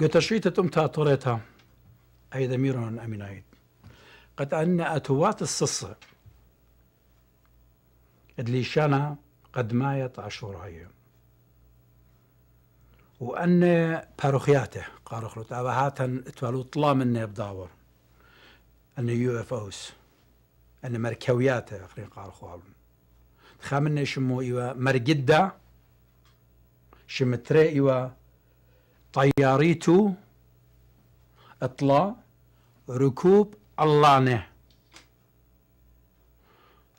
گەتەشیتە تم تاتۆڕێتە قد دەمیرۆن أتوات الصصة ئەتوواتە قد ئەدلیشانە قەدمایە تاشۆڕایە وأن باروخياته أبا أبهاتا اتوالو طلا مني بداور أن يو اف اوس أن مركوياته أخرين قارو خوال خامني شمو إيوا مرقدة شمتري إيوا طياريتو اطلع ركوب اللانه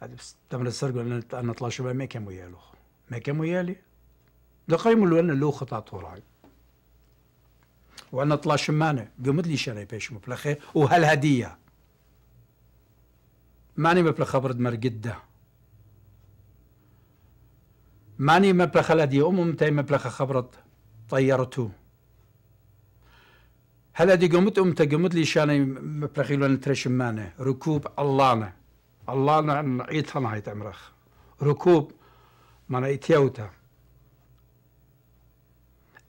هذا بس تمر السرق انا اطلع شباب ما كان ويا لوخ ما كان ويا لي دقيمو لو انا لو خطا وراي وانا طلع شمانه قمت لي شري بيش مبلخه وهالهديه ماني مبلخه برد مرقده ماني مبلخه الهديه امم تاي مبلخه خبرت طيرته هلا دي قمت أمتا قمت لي شاني مبرخي لون ترشمانة ركوب اللانة اللانة عيتها نهاية أمرخ ركوب من إتيوتا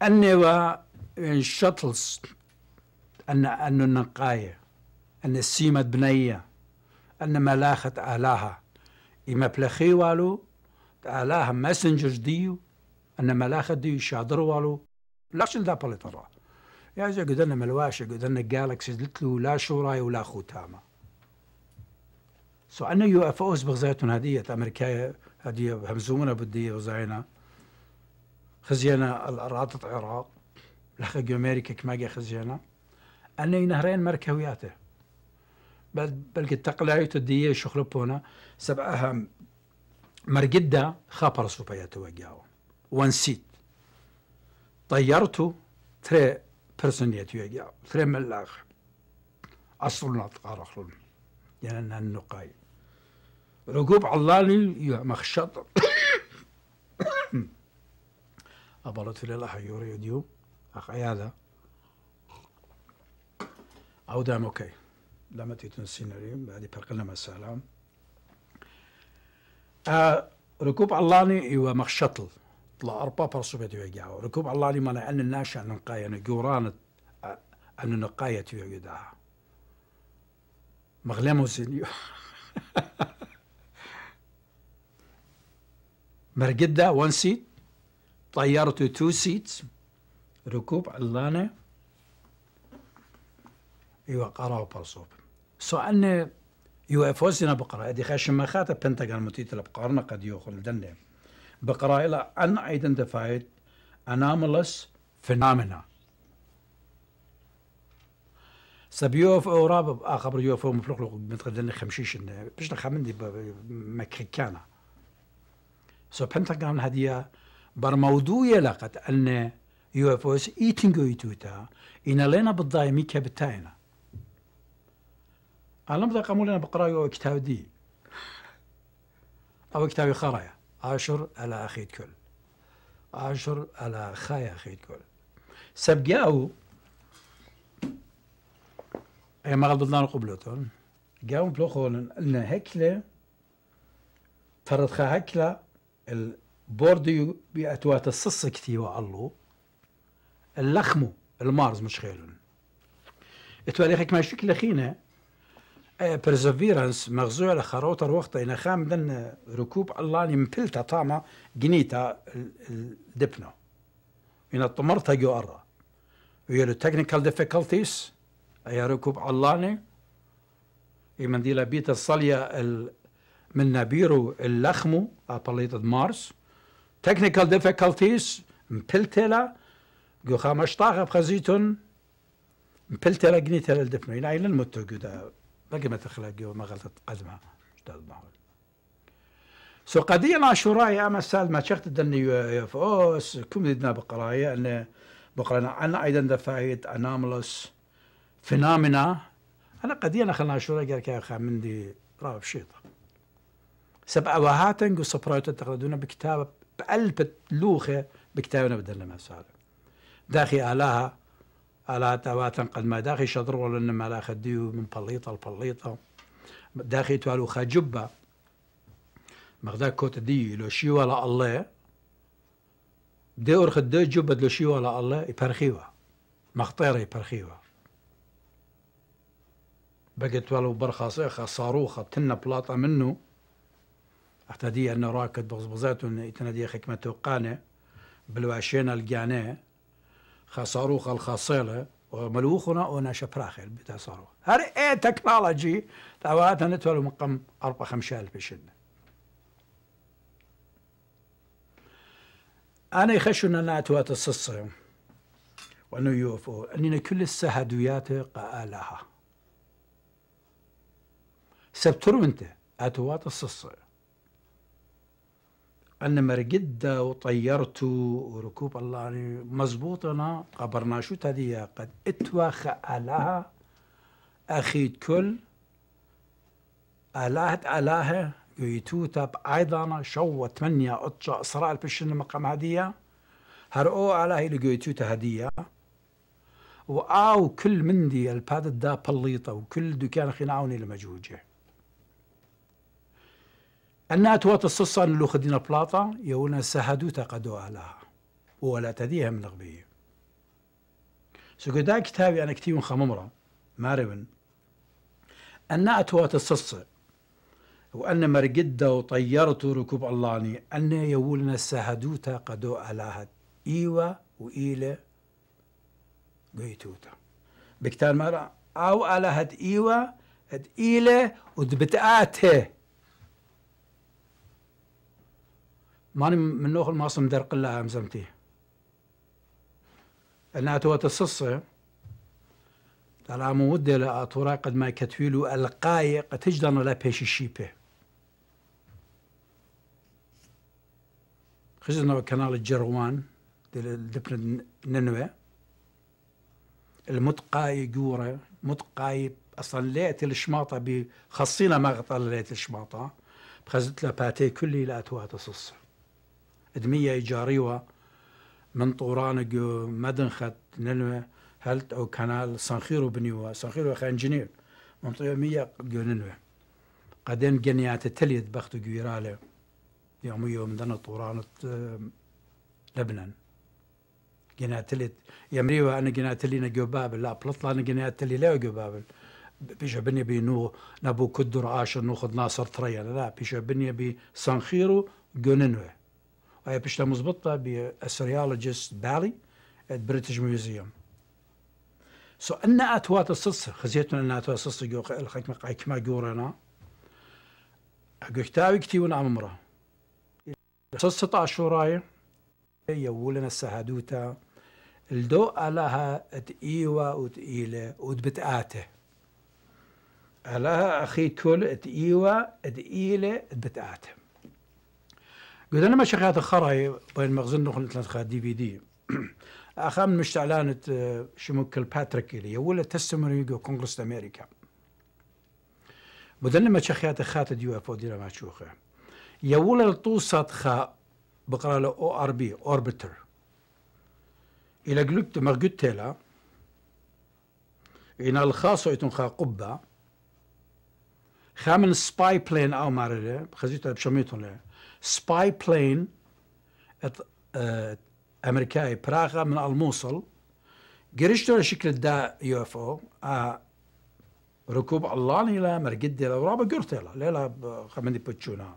أني و شتلز أن أن النقاية أن السيمة بنية أن ملاخة آلاها إما بلخي والو آلاها ماسنجر ديو أن ملاخة ديو شادر والو لاش دا بلترا Ja zeg, قدرنا melwaasje, dan galaxies, litlu, la shuraja, ولا khutama. سو انا يو اف اوز بغزايتون هدية امريكاية هدية همزومنا بدية وزاينا خزينا الاراتط العراق لحق امريكا جا خزينا انا نهرين مركوياته بل قد تقلعيت الدية شخلبونا سبعها مرقدة خابر سوبيا توجاو وان طيرته تري فرسنيت يجا فريم الله أصل نطقار خلون ينن النقاي رقوب الله لي يمخشط أبلت في الله حيوري يديو أخي هذا أو دام أوكي لما تيتون بعد يبرقلنا مسالة آه ركوب علاني هو مخشطل tla arpa par sube diyor gao. Rukum Allah li mana anne naşa nan qayana guran anne nqayet diyor gida. Maglemo مرقدة وان سيت طيارته تو سيت ركوب علانة ايوا قراو برصوب سو ان يو اف اوسنا بقرا ادي خاشم مخاتا بنتاغون متيت البقارنا قد يوخل دنه Bacterial unidentified anomalous phenomena. سب يو في اوروبا اخر يو في مفلوق متقدم متقدن خمشيش باش نخمن مكريكانا سو بنتاغون هادي بر موضوع لقد ان يو اف اوس ايتينغ ايتوتا ان لنا بالضايمي كابتاينا انا بدا اقول لنا بقرا يو كتاب دي او كتاب خرايا عشر على أخيت كل عشر على خايا أخيت كل سبقاو أي ما لنا قبلتهم جاو بلوخون إن هكلة فرد خا هكلة البورديو بأتوات الصص كتيوة وعلو اللخمو المارز مش خيلون اتوالي ما شكل خينة برزفيرانس على خروطر وقت إن خام دن ركوب الله مبلتا طاما جنيتا دبنا إن الطمرتا جو أرى لو تكنيكال ديفيكولتيز يا ركوب علاني يمن دي لبيت الصلية ال من نابيرو اللخمو أبليت مارس تكنيكال ديفيكولتيز مبلتلا جو خامشتاغ بخزيتون مبلتلا جنيتا الدبنا إلى إلى المتو باقي ما تخلق وما غلطت قدمها استاذ محمود سو قضية العاشوراية أما سال ما شخت دني فوس كم دنا بقراية أن بقرانا أنا أيضا دفاعيت أناملس فينامينا أنا قضية أنا خلنا عاشوراية قال كيف من دي راب شيطة سبع وهاتن برايت تقلدون بكتابه بقلب لوخة بكتابنا بدنا مسألة داخي آلاها على تواتا قد ما داخل شطر ولا ما لا خديو من بليطة لبليطة داخل توالو خجبة مغدا كوت دي لو شي ولا الله دور خدو جبد لو شي ولا الله يبرخيوا مخطير يبرخيوا بقيت والو برخاصيخة صاروخة تنا بلاطة منه احتدي انه راكد بغزبزات يتنادي خكمة توقانة بالواشينا القانية خصاروخ الخاصيلة وملوخنا ونا ونا شبراخل صاروخ هر اي تكنولوجي تاواتا نتولو مقام أربع خمسة ألف شدة أنا يخشو أن أتوات الصصة وأنه يوفو أننا كل السهدويات قالها سبترو أنت أتوات الصصة أنا مرقدة وطيرت وركوب الله يعني مزبوط أنا قبرنا شو تدي قد اتوخى ألاها أخي كل ألاهت ألاها يتوتا بأيضانا شو تمنيا أطشا إسرائيل الشن مقام هدية هرقو ألاهي لقيتوتا هدية وآو كل مندي البادد دا بليطة وكل دكان خناوني لمجوجه أن أتوات الصصة لوخدين بلاطة يونا سهدو قدو آلها ولا تديها من غبية سكدا كتابي أنا كتيب خممرة ماربن أتوات الصصة وأن مرقدة وطيرت ركوب اللاني أن يولنا سهدوتا قدو علىها إيوة وإيلة قيتوتا بكتار مرة أو على إيوا إيوة إيلة ودبتآته ماني من نوخ ماصم در قلا امزمتي انا أتوى تصصة طلع مودة لأطورا قد ما كتويلو القاية قد تجدن لا بيش الشيبة خزنا كنال الجروان دل دبن ننوى المتقاي جورة متقاي أصلا لقيت الشماطة بخصينا ما غطى لقيت الشماطة بخزت لها باتي كلي لا توها دمية إيجاريوة من طورانق مدنخت نلمة هلت أو كانال سانخيرو بنيوة سانخيرو خا من منطقة مية جو نلمة قدين جنيات تليت بختو جويرالة يوم يوم دنا طورانة لبنان جناتلي يمريوا أنا جناتلي نجو بابل لا بلطلا أنا جناتلي لا جو بابل بيش بني بي نو نبو كدر عاشر نوخد ناصر تريا لا بيش بني بي سانخيرو جوننوه وهي بشتا مزبطة بأسريولوجيست بالي بريتش ميوزيوم سو أنا أتوات الصص خزيتنا أنا أتوات الصص جو الخيك مقاي كما جورنا قلتاوي كتيون أمرا صصة عشوراية يولنا السهادوتا الدوء لها تقيوة وتقيلة وتبتقاته لها أخي كل تقيوة تقيلة تبتقاته قلت انا ماشي هذا خراي بين مخزن نخل دي في دي اخا من مش اعلانت آه، شموكل باتريك اللي ولا تستمر يجو كونغرس امريكا بدل ما تشخيات خات ديو اف او دي ما تشوخه يا ولا توصت خا بقرا له او ار بي اوربيتر الى قلت ما قلت لها ان الخاصه خا قبه خامن سباي بلين او مارله خزيتها له سباي بلين امريكاي براغا من الموصل قرشتوا شكل دا يو اف او ركوب الله نيلا مرقد ديلا ورابا قرطيلا ليلا خمندي بتشونا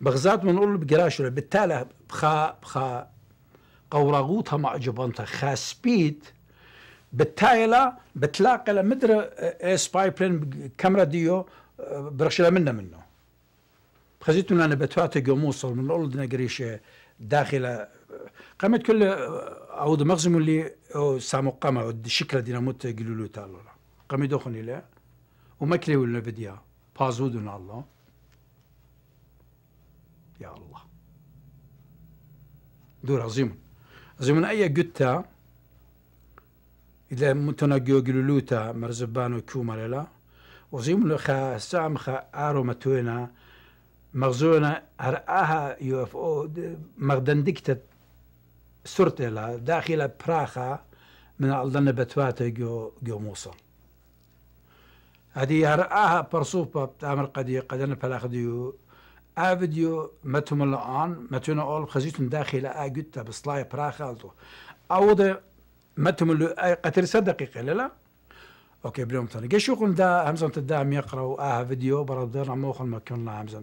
بغزات من قول بقراشولا بالتالي بخا بخا قوراغوتها مع جبنتها سبيد بالتايلة بتلاقي لمدر اي سباي بلين كاميرا ديو برخشلا منا منه أنا نباتات موصل من الأرض نقريشة داخل قامت كل عود مغزم اللي سامو قامة الشكل موت قلولو تالو قامي دخن إلى وما كليو لنا بديا بازودنا الله يا الله دور عظيم عظيم أي قتا إذا متنا جلولوتا مرزبانو كوما للا وزيم لخا سام خا آرو متوينا مغزونا هرآها يو اف او مغدن دكتت سرطة سرتلا داخل براخا من ألدن بتواتا جو جو موصل هذه هرآها برصوبة بتعمل قدي قدنا بلاخديو افيديو متهم الان متونا اول خزيتن داخل اجوتا بسلاي براخالتو اوض متهم أي قتل دقيقة لا اوكي بلوم تاني قشوقن دا همزة دا ميقرأ اه فيديو برا درنا موخن ما كنا همزة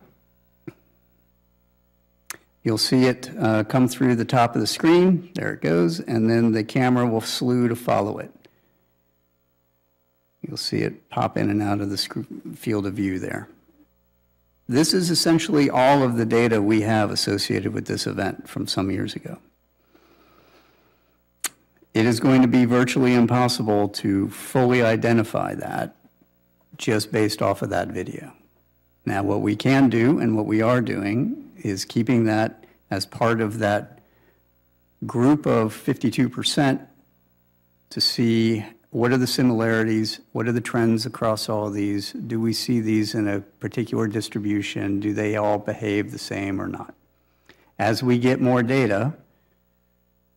You'll see it uh, come through the top of the screen. There it goes. And then the camera will slew to follow it. You'll see it pop in and out of the field of view there. This is essentially all of the data we have associated with this event from some years ago. It is going to be virtually impossible to fully identify that just based off of that video. Now, what we can do and what we are doing is keeping that as part of that group of 52% to see what are the similarities, what are the trends across all of these, do we see these in a particular distribution, do they all behave the same or not. As we get more data,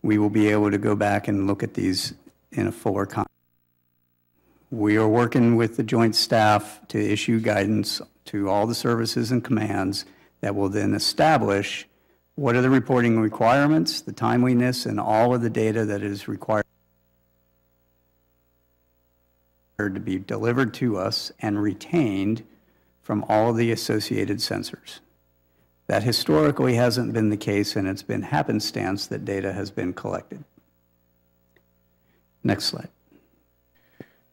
we will be able to go back and look at these in a fuller context. We are working with the joint staff to issue guidance to all the services and commands that will then establish what are the reporting requirements, the timeliness, and all of the data that is required to be delivered to us and retained from all of the associated sensors. That historically hasn't been the case, and it's been happenstance that data has been collected. Next slide.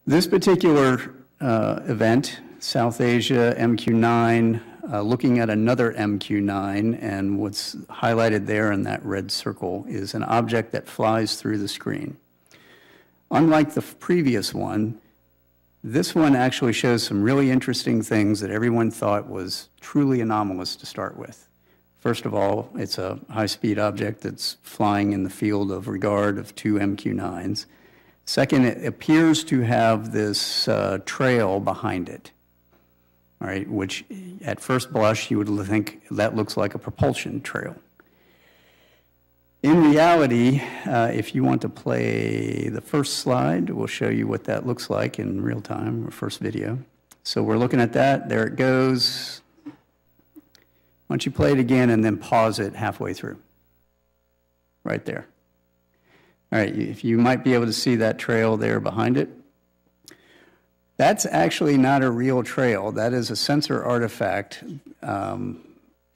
This particular uh, event, South Asia MQ9 uh, looking at another MQ9, and what's highlighted there in that red circle is an object that flies through the screen. Unlike the previous one, this one actually shows some really interesting things that everyone thought was truly anomalous to start with. First of all, it's a high-speed object that's flying in the field of regard of two MQ-9s. Second, it appears to have this uh, trail behind it all right, which at first blush you would think that looks like a propulsion trail. In reality, uh, if you want to play the first slide, we'll show you what that looks like in real time, our first video. So we're looking at that. There it goes. Once you play it again and then pause it halfway through? Right there. All right, if you might be able to see that trail there behind it. That's actually not a real trail. That is a sensor artifact. Um,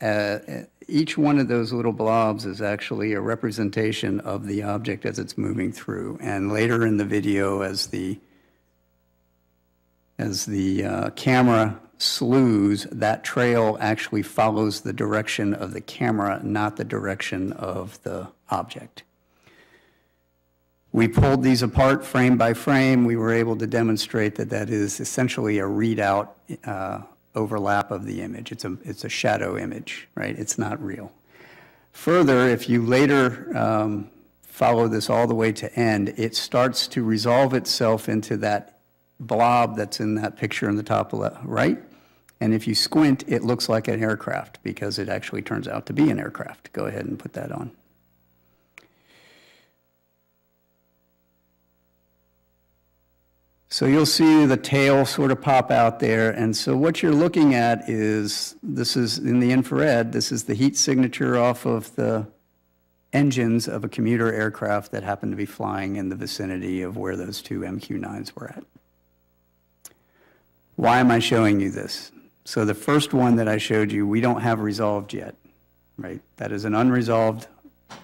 uh, uh, each one of those little blobs is actually a representation of the object as it's moving through. And later in the video, as the as the uh, camera slews, that trail actually follows the direction of the camera, not the direction of the object. We pulled these apart frame by frame. We were able to demonstrate that that is essentially a readout uh, overlap of the image. It's a, it's a shadow image, right? It's not real. Further, if you later um, follow this all the way to end, it starts to resolve itself into that blob that's in that picture in the top left, right. And if you squint, it looks like an aircraft because it actually turns out to be an aircraft. Go ahead and put that on. So you'll see the tail sort of pop out there. And so what you're looking at is, this is in the infrared, this is the heat signature off of the engines of a commuter aircraft that happened to be flying in the vicinity of where those two MQ-9s were at. Why am I showing you this? So the first one that I showed you, we don't have resolved yet, right? That is an unresolved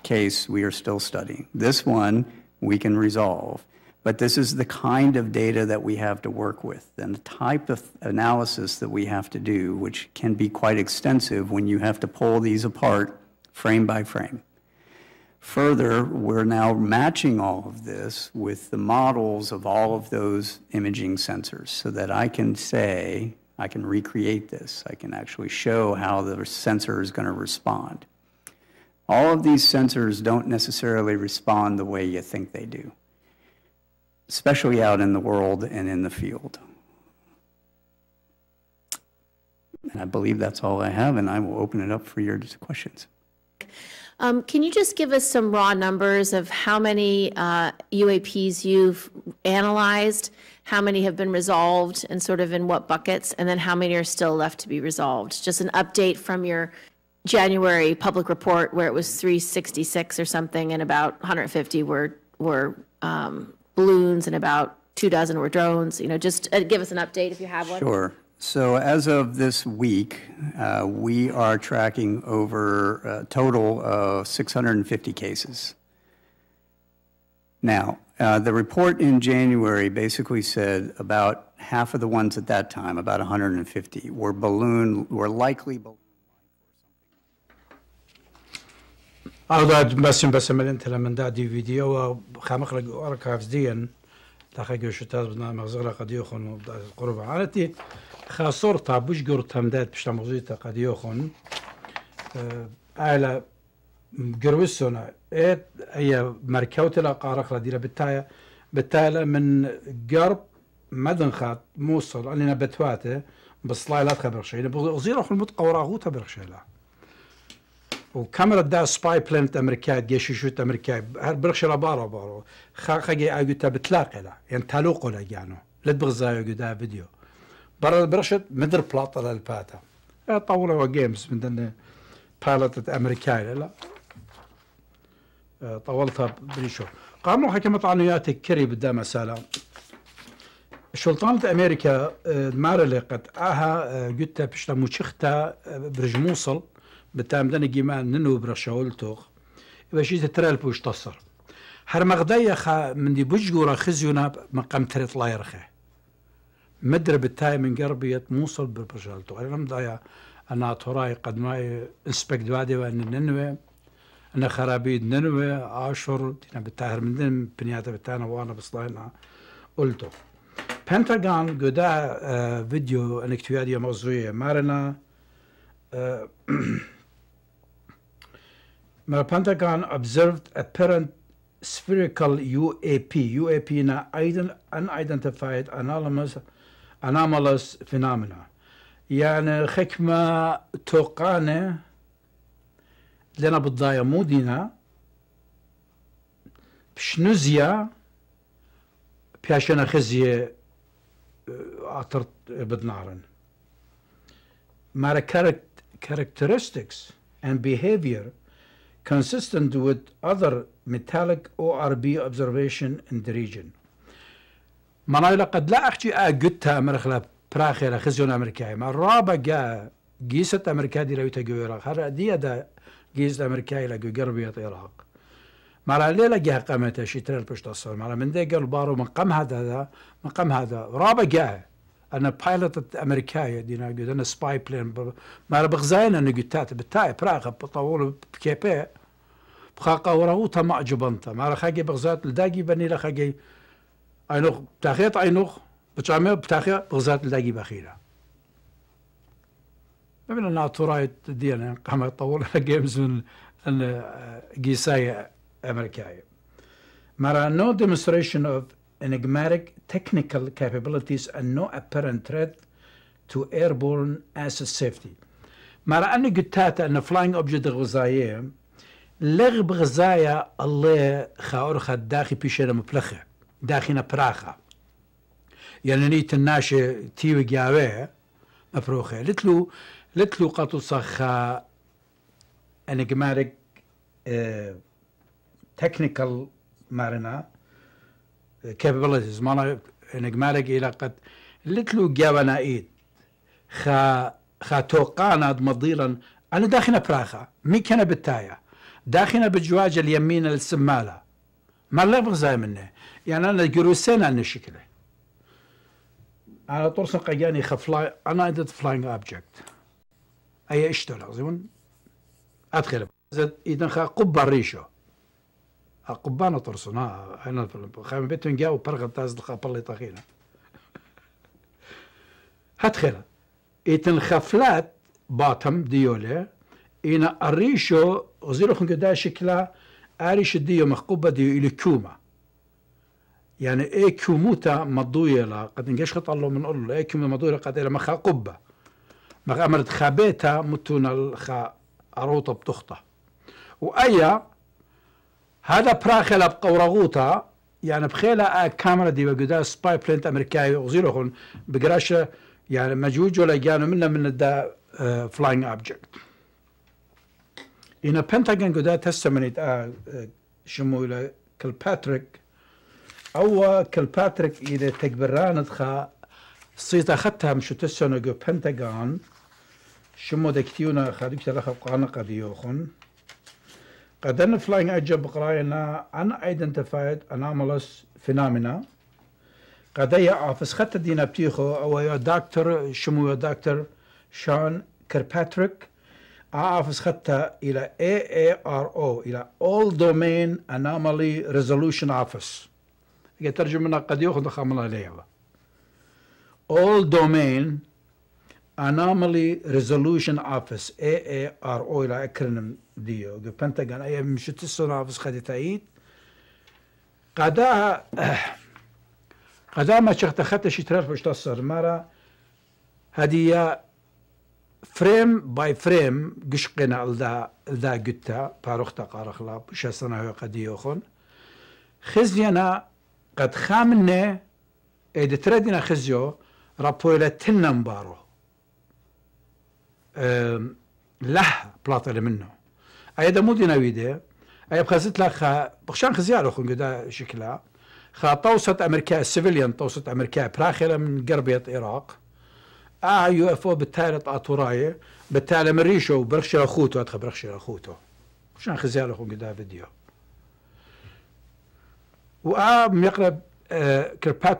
case we are still studying. This one we can resolve. But this is the kind of data that we have to work with and the type of analysis that we have to do, which can be quite extensive when you have to pull these apart frame by frame. Further, we're now matching all of this with the models of all of those imaging sensors so that I can say, I can recreate this. I can actually show how the sensor is going to respond. All of these sensors don't necessarily respond the way you think they do especially out in the world and in the field. And I believe that's all I have, and I will open it up for your questions. Um, can you just give us some raw numbers of how many uh, UAPs you've analyzed, how many have been resolved, and sort of in what buckets, and then how many are still left to be resolved? Just an update from your January public report where it was 366 or something, and about 150 were were um, balloons and about two dozen were drones. You know, just uh, give us an update if you have one. Sure. So as of this week, uh, we are tracking over a total of 650 cases. Now, uh, the report in January basically said about half of the ones at that time, about 150, were balloon, were likely balloon او ئەو بەسم بەسە مەلێن تەلەمەدا دیڤیددیەوە خامەخلە ئەرە کافزدیەن تاخە گەشت تاز بنامەغزغرە قەدیۆخۆن و قڕبعاەتی خاسۆر تابوش گەور تەمدات پیشتە مۆزی تەقەدیۆخۆن ئالا آه، گروسۆنە ئێت إيه، ئەیە مەرکەوتە لە قارەخلە دیرە بتایە بتالە من گەرب مەدن خات مووسڵ ئەلێنە بتواتە بەسڵای لا خەبرخشەیە بۆ زیرە خمت قەوراغوتە برخشێلە وكاميرا دا سباي بلانت امريكا جيش شوت امريكا هر برخش لا بارو خاقه جي اجو تا بتلاقي لا يعني تلوق لا جانو لا تبغزا يجو دا فيديو برا برشت مدر بلاط على الباتا طولوا جيمز من دن بالاتت امريكا لا طولتها بريشو قاموا حكمة عنوياتك كري بدا مسالة شلطانة أمريكا آه، مارلقت أها جتا آه، بشتا مشختا آه، برج موصل بتامدن جيما ننو برشاول توغ بشی ترال پوش تصر هر مغدايا خا من دي بوش بجورة خزيونا مقام تريت لايرخي مدر بتاي من قربية موصل برشاول توغ أنا مضايا أنا تراي قد ماي انسبكت وادي وأن ننوي أنا خرابيد ننوي عاشر دينا بتاهر من دين بنياتا بتانا وأنا بصلاينا قلتو بنتاغون قدا فيديو فيديو انكتويادية موضوعية مارنا آه The Pentagon observed apparent spherical UAP UAP أيضا unidentified anomalous anomalous phenomena يعني خكمة توقانة لنا بالضايا مو دينا بياشنا خزية عطرت بدنارن مارا characteristics and behavior consistent with other metallic ORB observation in the region. مناي قد لا أحكي أجدتها مرخلة براخرة خزيون أمريكية ما رابا جاء جيسة أمريكا دي لو تجو العراق هذا دي دا جيسة أمريكية لجو قربية العراق مرا ليلة جاء قامتها شي ترى البشت الصور مرا من ده قال بارو مقام هذا مقام هذا رابع جاء انا بايلوت امريكايا دينا قلت انا سباي بلين ما انا بغزاين انا قلت تاتي بتاي براغ بطول بكيبي بخاقا وراو تما جبنتا ما انا خاقي بغزات لداقي بني لخاقي اينوخ بتاخيت اينوخ بتعمي بتاخي بغزات لداقي بخيره من الناتورايت دينا قام يطور جيمز من ان قيسايا امريكايا مرة نو demonstration اوف انجماتيك technical capabilities and no apparent threat to airborne asset safety مع أني قلتات أن flying object غزاية لغ بغزاية الله خاور خد داخي بيشنا مبلخة داخينا براخة يعني نيت الناشي تيوي جاوي مفروخة لتلو لتلو قطو صخا أنا جمارك اه تكنيكال مارنا capabilities معناها انجمالك الى قد لتلو جابنا ايد خا خا توقعنا مضيلا انا داخنا براخا مي كان بالتايا داخنا بجواج اليمين السماله ما لا زي منه يعني انا جروسين عن الشكل على طول طرس يعني خفلاي انا ادت فلاينج اوبجكت اي اشتغل زين ادخل اذا خا قبه الريشه قبانه ترسنا انا خام بيت نجاو برغ تاز بالي طاغينا هات خيرا اتن خفلات باتم ديوله إن أريشو غزيرو خنك دا شكلا أريش ديو مخقوبة ديو إلي كوما يعني إيه كوموتا مضوية لا قد نجيش خطأ الله من قول إيه كوموتا مضوية قد إلي مخا قبة مخا أمرت خابيتا متونا الخا أروطة بتخطة وأيا هذا براخل أبقى بقورغوتا يعني بخيلة آه، كاميرا دي وجودا سباي بلنت امريكاي وزيرهن بقراشة يعني مجوج ولا جانو منا من الدا فلاينج أبجكت إن بنتاجن قدا تستمنيت آه،, آه شمو إلى كل باتريك أو كل باتريك إذا تكبران خا صيت أخذتها مشو تستمنيت جو شمو دكتيونا خادوك تلخب قانا قديوخن قد قدرنا flying edge بقراينا unidentified فينامينا قد قديا آفس خطة دينا بتيخو أو يا دكتور شمو يا دكتور شان كيرباتريك آه آفس خطة إلى AARO إلى All Domain Anomaly Resolution Office يترجم لنا قد يأخذ خامل عليها All Domain Anomaly anomaly resolution office AARO الى acronym ديو جو بنتاغون اي مش أمم تسون اوفيس خدتايت قدا قدا ما شخت خدت شي ترف مش تصر مرة هدية فريم باي فريم قشقنا لدا لدا قتا باروختا قارخلا شاسنا هو قديوخن خزينا قد خامنا ايد تردنا خزيو رابويلتنا مبارو له بلاط اللي منه اي ده مو دينا ويدي اي بخزت لك خا بخشان خزيالو خون قدا شكلا خا توسط امريكا السيفيليان توسط امريكا براخرة من قربية العراق اه يو اف او بالتالت اطوراي بالتالي مريشو برخشي اخوته ادخل برخشي اخوته شان خزيالو خون قدا فيديو و اه يقرب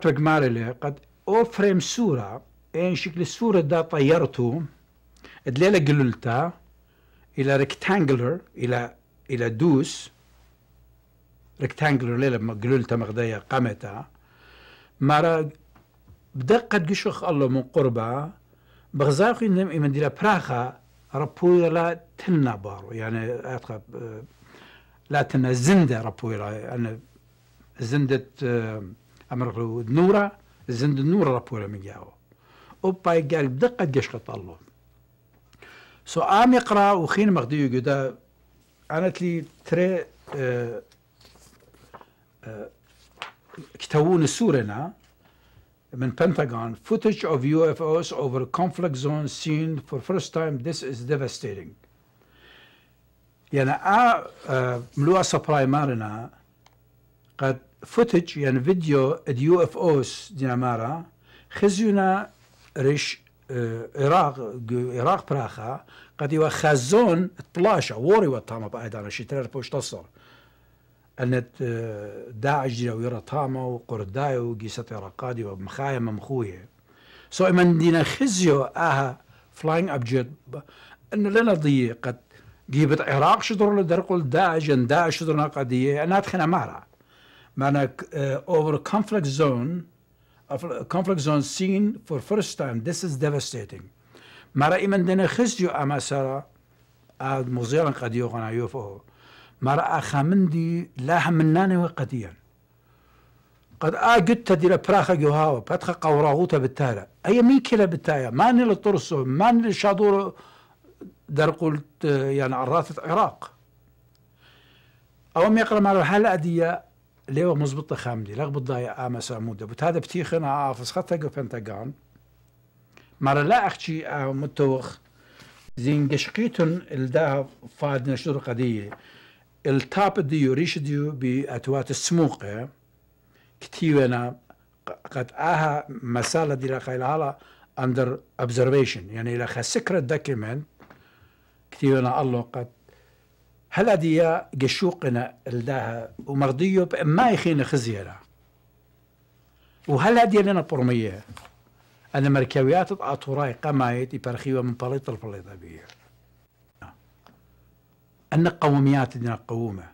كير ماريلي قد او فريم سوره ان شكل السوره دا طيرته دليله جلولتا الى ريكتانجلر الى الى دوس ريكتانجلر ليله جلولتا مغدايا قامتا مارا بدقة قشخ الله من قربة بغزاق نم إمن ديلا براخا ربوي لا تنا بارو يعني لا تنا زندة ربوي لا زندة أمرق نورة زند نورة ربوي لا من جاو أوبا قال بدقة قشخة الله سو ام يقرا وخين مغدي يقدا عانت لي تري أه أه كتابون سورنا من Pentagon footage of UFOs over conflict zone seen for first time this is devastating يعني أه, آه، ملوء سبراي مارنا قد footage يعني فيديو اليو اف اوس دينامارا خزينا ريش آه، عراق عراق براخا قد خزون طلاشة ووري وطاما بأيدانا شترير بوش تصر أن آه، داعش دي ويرا طامة وقرداي وقيسة عراقادي ومخايا ممخوية سو اما دينا خزيو آها فلاينج أبجد أن لنا ضي قد جيبت عراق شدر لدرقل داعش داعش شدرنا قد قضية أنا أتخنا معرا معناك اوفر كونفليكت زون conflict zone seen for first time. This is devastating. ما رأي من دنا خزيو أما سرا مزيرا قد يغنى يوفه ما رأى خامندي لا همناني وقديا قد آ قلت دي براخة جوهاو باتخا قوراغوتا بالتالة أي مين كلا بالتالة ما نل طرسو ما نل شادور در قلت يعني اه، عراثة عراق أو يقرأ مع الحالة أدية ليو مزبطە خەمدی لەق بڵدای ئامەسەمودە بوو تا دە پتیخن ئافسخەتە آه، گە پێنتەگان مارا لا ئەخچی آه، زين قشقيتون الدا فاد نەشر قدية التاب ريش ديو بأتوات السموقة كتيونا قد آها مسالة دي لقايل لا under observation يعني لخا سكرة document كتيونا الله قد هلا دي قشوقنا لداها ومرضيو ما يخين خزيرة وهلا دي لنا برمية أنا مركويات أطوراي قمايت يبرخيوا من بليط البليطة بيه أن قوميات دينا قومة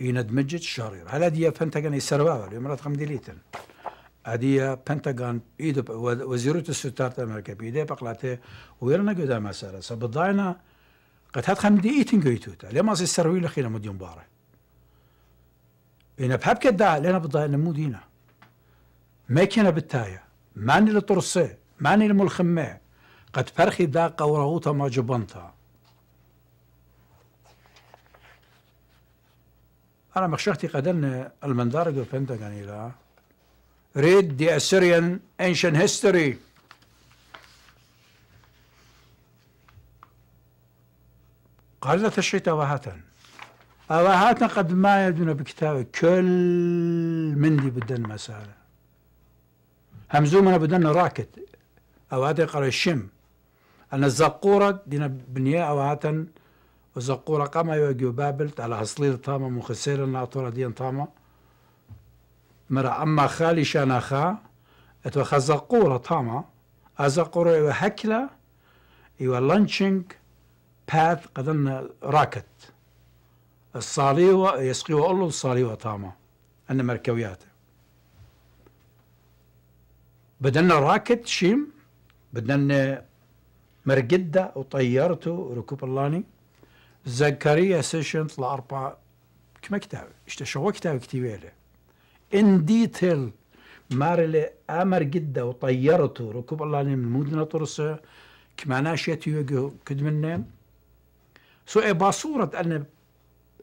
يندمجت الشرير هلا دي بنتاغون يسربها اليوم رات خمدي ليتن هدية بنتاغون إيدو وزيرة الستارت الأمريكية بيدي بقلاتي ويرنا قدام مسألة سبضاينا قد هات خمدي دي ايتن ليه ما زي السروي لخينا مدي مبارا إنا بحب كدا لنا بضاء نمو دينا ما كنا بالتايا ماني لطرسي ماني لملخمي قد فرخي دا قوراوتا ما جبنتا أنا مخشختي قدن المندرج وفندق يعني لا ريد دي أسيريان انشن هيستوري قرزة الشتاء وهاتن وهاتن قد ما يدون بكتابه كل مندي بدن مسألة همزومنا بدن راكت أو قال الشم أن الزقورة دينا بنية أو وزقورة قام يوجيو بابل على هصليل طامة مخسير ناطورة دين طامة مرا أما خالي شانا خا اتوخى زقورة طامة أزقورة يوهكلا يوه لانشنج باث قدن راكت الصاليوة يسقيه الله الصاليوة طامة أن مركويات بدنا راكت شيم بدنا مرقدة وطيرته ركوب اللاني زكريا سيشن طلع أربع كما كتاب اشتشوا كتاب كتيبه له ان ديتيل مارلي امر جدا وطيرته ركوب الله من مدن طرسه كما ناشيت يوجو كد منه سو باصورة أن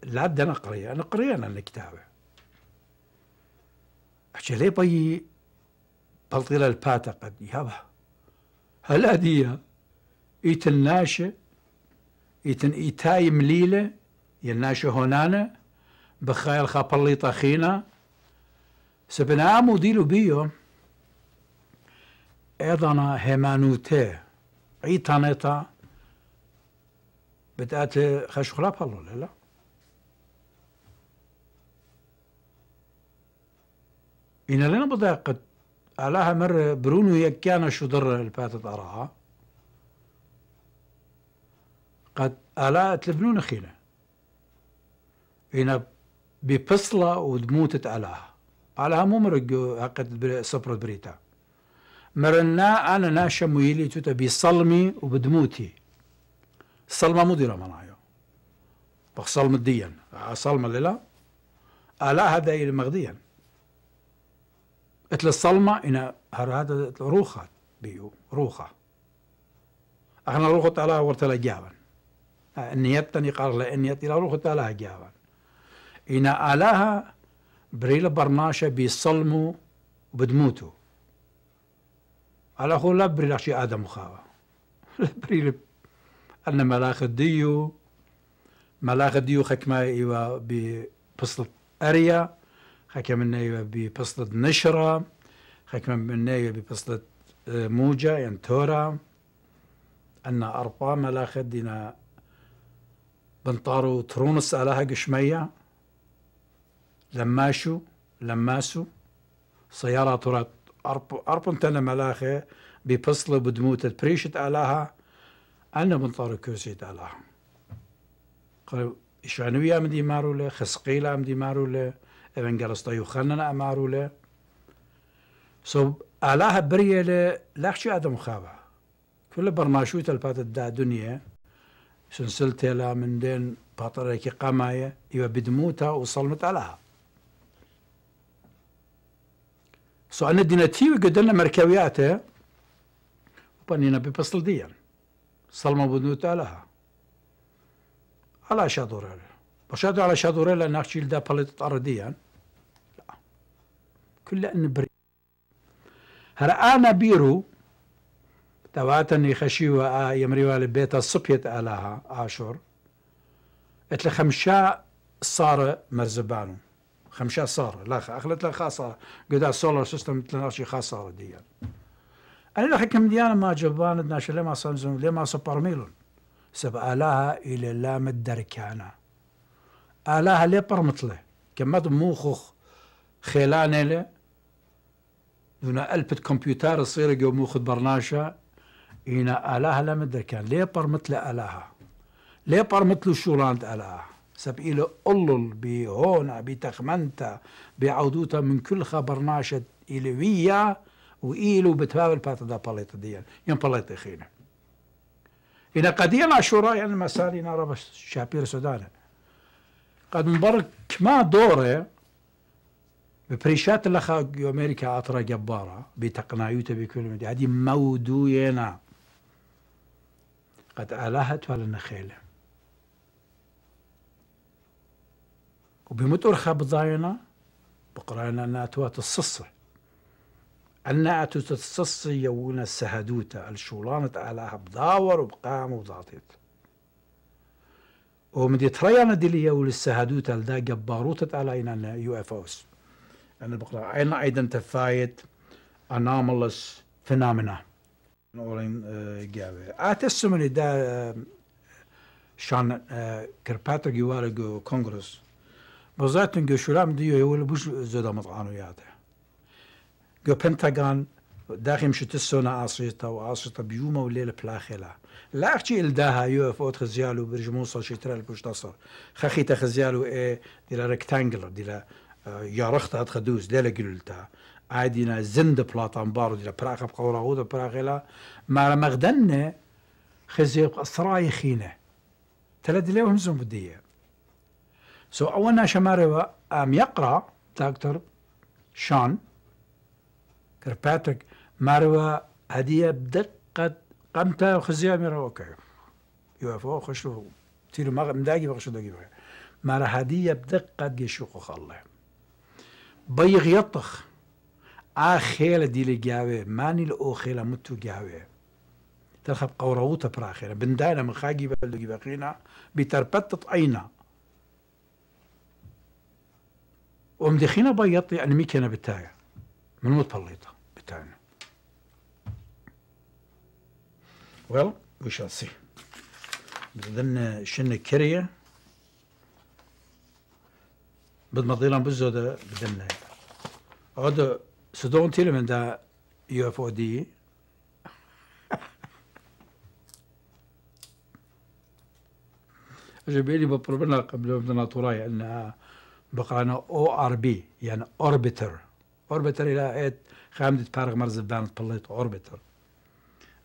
لا بدي أنا قرية أنا قرينا الكتابة أحكي لي بي بلطيلة الباتا قد يابا هل ديها إيت ناشة إيت إيتاي مليلة يناشة هونانا بخيل خابلي طخينا سبنا موديلو بيو ايضنا همانوتي ايتانيتا بدات خش خلاف الله لا لا إن لنا بضاقة علىها مر برونو يكيانا شو ضر الفاتت أراها قد ألا تلبنون خينا إن ببصلة ودموتت ألاها علىها مو مرق عقد صبر بريتا مرنا أنا ناشا مويلي توتا بصلمي وبدموتي الصلمة مديرة بخ بخصلمة ديا صلمة للا آلا هذا مغديا اتل الصلمة انا هذا روخة بيو روخة أخنا روخة تالا ورتلا جابا آه، النيات قال قال لأنيات يتي روخة تعالى جابا انا آلاها بريل برناشة بيصلموا وبدموتو على خو لا بريل شي آدم وخاوة لا بريل أن ملاخ ديو ملاخ ديو خكما إيوا ببسطة أريا خكما من إيوا ببسطة نشرة خكما من إيوا ببسطة آه، موجة يعني تورا أن أربا ملاخ دينا بنطارو ترونس ألاها قشمية لماشو لماسو سيارة ترى أرب أربنتنا ملاخة ببصلة بدموت بريشت ألاها أنا من کۆسیت ئەلا ئیشانوی ئەم دیمار و لێ خسقیل ئەم دیمار و لێ ئەوەن گەڕستای و خەنەن ئەمار و لێ ئالا هەبریە لێ لاخشی ئادەم خاوە کو لە بەرماشوی من دين پاتەڕێکی قەمایە ئیوە بدمو تا و سەڵمت أنا سؤال دينتي وقدرنا مركوياته وبنينا ببصل ديان سلمى بنوتا لها على شادوريل بشاد على شادوريل لأن شيل ده أرضيا لا كلها هر أنا بيرو تواتني وآ يمري والبيت الصبيت ألاها آشور اتل خمشة صار مرزبانو خمشاء صار لا أخلت لها خاصة قدا سولار سيستم تلناشي خاصة ديان أنا الحكم ديانا ما جبان دناش لما سامزون لما صبر ميلون سب آلاها إلى لام مدركانا آلاها لي برمطلة كمات موخخ خيلانة له دون ألبة كمبيوتر يصير جو موخد برناشا إنا آلاها لام الدركان لي برمطلة آلاها لي برمطلة شولاند آلاها سب إلى ألل بهونا بتخمنتا بعودوتا من كل خبرناشة إلى ويا وإيلو بتفاول بات دا باليت ديال ين باليت خينا إلى قضية العشورة يعني مسالي نارا بس شابير سودانا قد مبارك ما دوره بريشات لخا أمريكا عطرة جبارة بتقنايوته بكل مدى هذه مودوينا قد ألاهت ولا نخيله وبمتور خبضاينا بقرانا ناتوات الصصة النعت تتصصي يوون السهدوتا الشولانت علىها بضاور وبقام ومن دي تريانا ديلي يول السهدوتا لدى جباروتت على إن يو اف اوس أنا بقرا أين أيضا تفايت anomalous phenomena Orin gave. Atestimony دا آه، شان آه، كرباتر جوالي جو كونغرس بزاتن جو شولام ديو يقول بوش زودا مطعانو ياته جو بنتاغون داخل مشت السنة عاصيتا وعاصيتا بيوما والليل بلاخلا لا اختي الداها يو اف اوت خزيالو برج موصل شترا البوشتصر خخيتا خزيالو اي ديلا ريكتانجلر ديلا يا رخت هاد تخدوز ديلا قللتا عادينا زند بلاطان بارو ديلا براخا بقورا غودا براخلا ما مغدنا خزي سراي خينا تلا ديلا همزم بديه سو so, اولنا شمارة ام يقرا دكتور شان كرباتك ماروا هدية بدقة قمتا وخزيا ميرا وكيو يوافو خشلو تيرو ما مداقي بخشو داقي بخير مارا هدية بدقة جيشوخو خالله بيغ يطخ آخيلة ديلي جاوي ماني لأوخيلة متو جاوي تلخب قوروطة براخيلة بندانا من خاقي بلدقي بقينا بتربطت عينا ومدخينا بيطي مي كان بتاعي من المتفلطة بتاعنا well we shall see بدنا شن كريه بدنا ضيلا بزودة بدنا هذا سدون تيل من دا يو اف او دي جبالي ببروبنا قبل بدنا طوراي ان بقرانا او ار بي يعني اوربيتر اوربيتر الى ايت خامد فارغ مرز بان بليت اوربيتر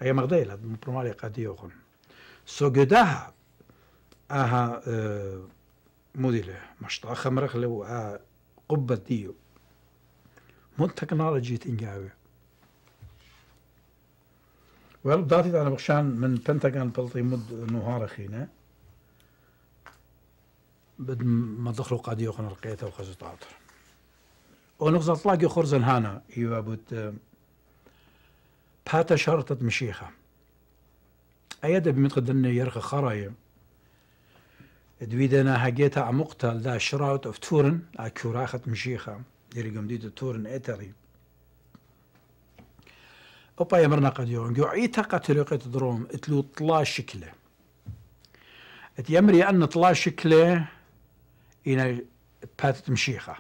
اي مغديل برمالي قديو خن سو جداها اها آه، موديل مشطا خمرخ لو آه، قبه ديو مو تكنولوجي تنجاوي ولو داتي انا بخشان من بنتاغون بلطي مد نهار خينا بد ما دخلوا قاديو خن رقيته وخزت عطر ونغز طلاقي خرزن هانا ايوا بوت باتا شرطة مشيخة ايدا بمتقدن يرخ خرايا دويدنا هاجيتا عمقتل دا شراوت اوف تورن اكوراخة مشيخة يلي قم ديد تورن اتري اوبا يمرنا قد يون جو عيتا قتلقة دروم اتلو طلا شكله اتيمري ان طلا شكله إنا باتت مشيخه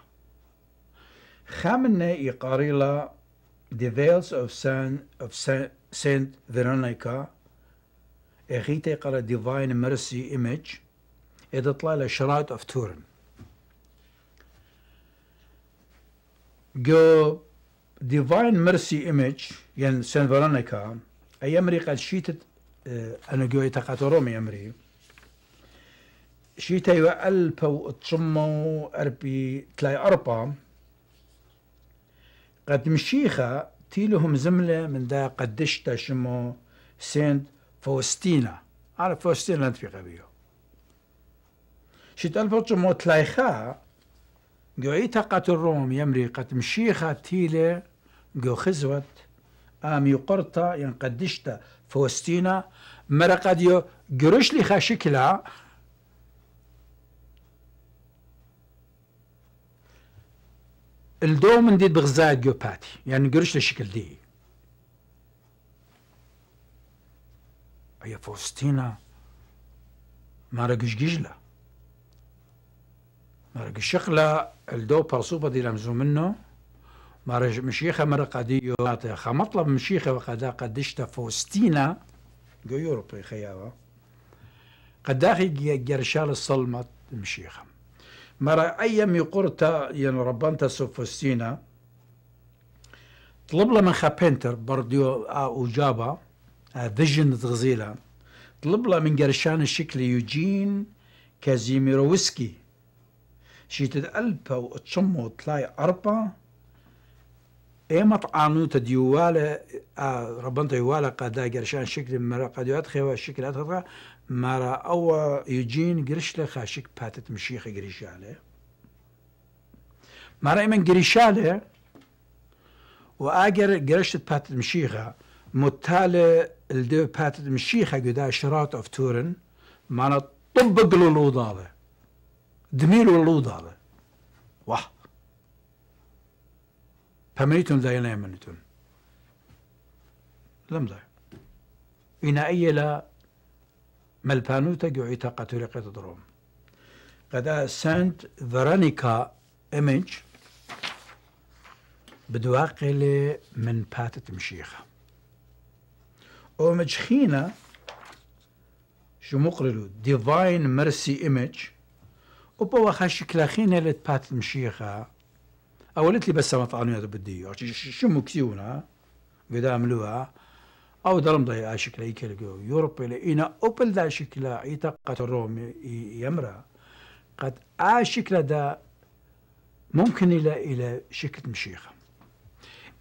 خامنه i Karila, the veils of Saint, of Saint, Saint Veronica, غيتي قرا ديفاين ميرسي ايمج اذا طلع له شرايط اوف تورن جو ديفاين ميرسي ايمج يعني سان فيرونيكا اي امري قد شيتت اه انا جو يتقاترومي امري شيتا يوالبو تشمو اربي تلاي اربا قد مشيخة تيلهم زملة من دا قدشتا شمو سنت فوستينا على فوستينا في قبيو شيت ألف شمو تلايخا قويتا قت الروم يمري قد مشيخة تيلة جو خزوت يقرطا ين قدشتا فوستينا مرقديو يو لخا شكلا الدوم من ديت بغزاية جيوباتي يعني قرش لشكل دي ايا فوستينا مارا ما مارا شخلا الدو برصوبة دي لمزو منه مارا مشيخة مرا قديو مطلب مشيخة وقدا قدشتا فوستينا جو يوروبي قد قداخي جرشال الصلمة مشيخة mara أيام يقرتا ين يعني ربانتا سوفوستينا طلب لما خا بينتر برديو آه، وجابا آه، فيجن تغزيلا طلب له من قرشان الشكل يوجين كازيميروسكي شي تدقلبا وتشمو تلاي أربا ايما طعانو تديوالا آه، ربانتا يوالا قدا قرشان شكل مرا قد يدخل شكل أدخل مرا او یجین گرش لە خاشک پاتت مشیخە مرا مارای من گریشالێ و ئاگەر گەشتت پاتت متال متالە لدو پاتت مشیخە گودا شرات ئەفتورن مانە تم بگل و لووداڵێ دمیر و لووداڵێ وه فميتم ذا ينامنتم لم ذا إنائية لا Melpanuta gjoita katyre këtë dromë. سانت فرانيكا Veronica بدواقل بدو عقلة من باتت مشيخة ومجخينا شو مقرلو ديفاين ميرسي ايمج وبوا شكلا خينا لت باتت مشيخة أولت لي بس ما يا بدي شو مكسيونا قد عملوها او دلم دا شکل ای کل گو یورپ لی اینا اوپل دا شکل ایتا قد روم یمرا قد آ شکل دا ممكن الى الى شكل مشيخه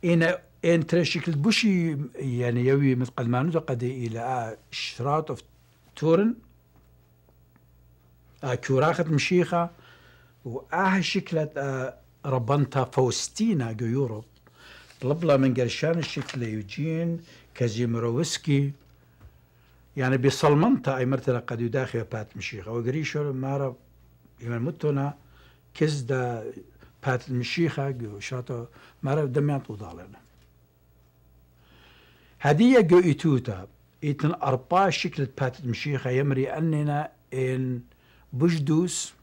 إن إن ترى شكل بوشي يعني يوي مثقل ما قد إلى شراط اوف تورن كوراخة مشيخة وآه شكلة ربنتا فوستينا جو يوروب طلب من قرشان الشكل يوجين کەزیمرۆوسکی يعني بسلمنطة أي مرتلة قد يداخل بات مشيخة وقريشو گەریشە مارە ئمەمتۆنا كزدا بات پات شاتو شاتە دميان دەمیان تۆداڵێنە هەدیە گو ئیتوتە ئیتن ئەرپا شکلت پات بات مشيخة يمري أننا إن دووس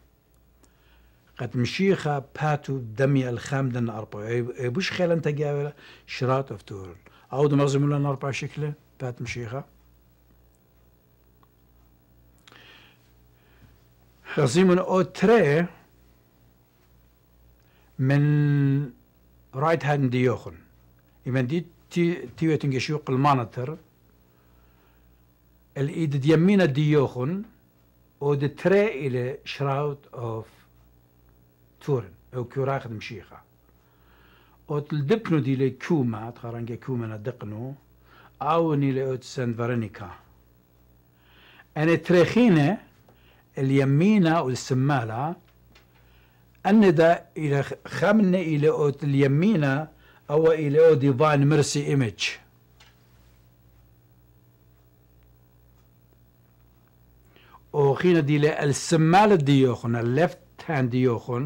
قد مشيخة باتو دمي الخامدن أربع أي بوش أنت تجاولا شرات أفتور عود مغزم لنا أربعة شكله تاعت مشيخة او تري من رايت هاند ديوخن إمن دي تي تيوة تنجشيوق المانتر الإيد ديمينا ديوخن دي تري إلى شراوت أوف تورن أو كوراخد مشيخة اوت دبنو دي لي كوما تخرنجا كوما ندقنو او ني لي اوت سان فارينيكا ان تريخينا اليمينا والسمالا ان دا الى خمنة الى اوت اليمينا او الى او ديفان ميرسي ايمج او خينا دي لي السمالة ديوخن ليفت هاند ديوخن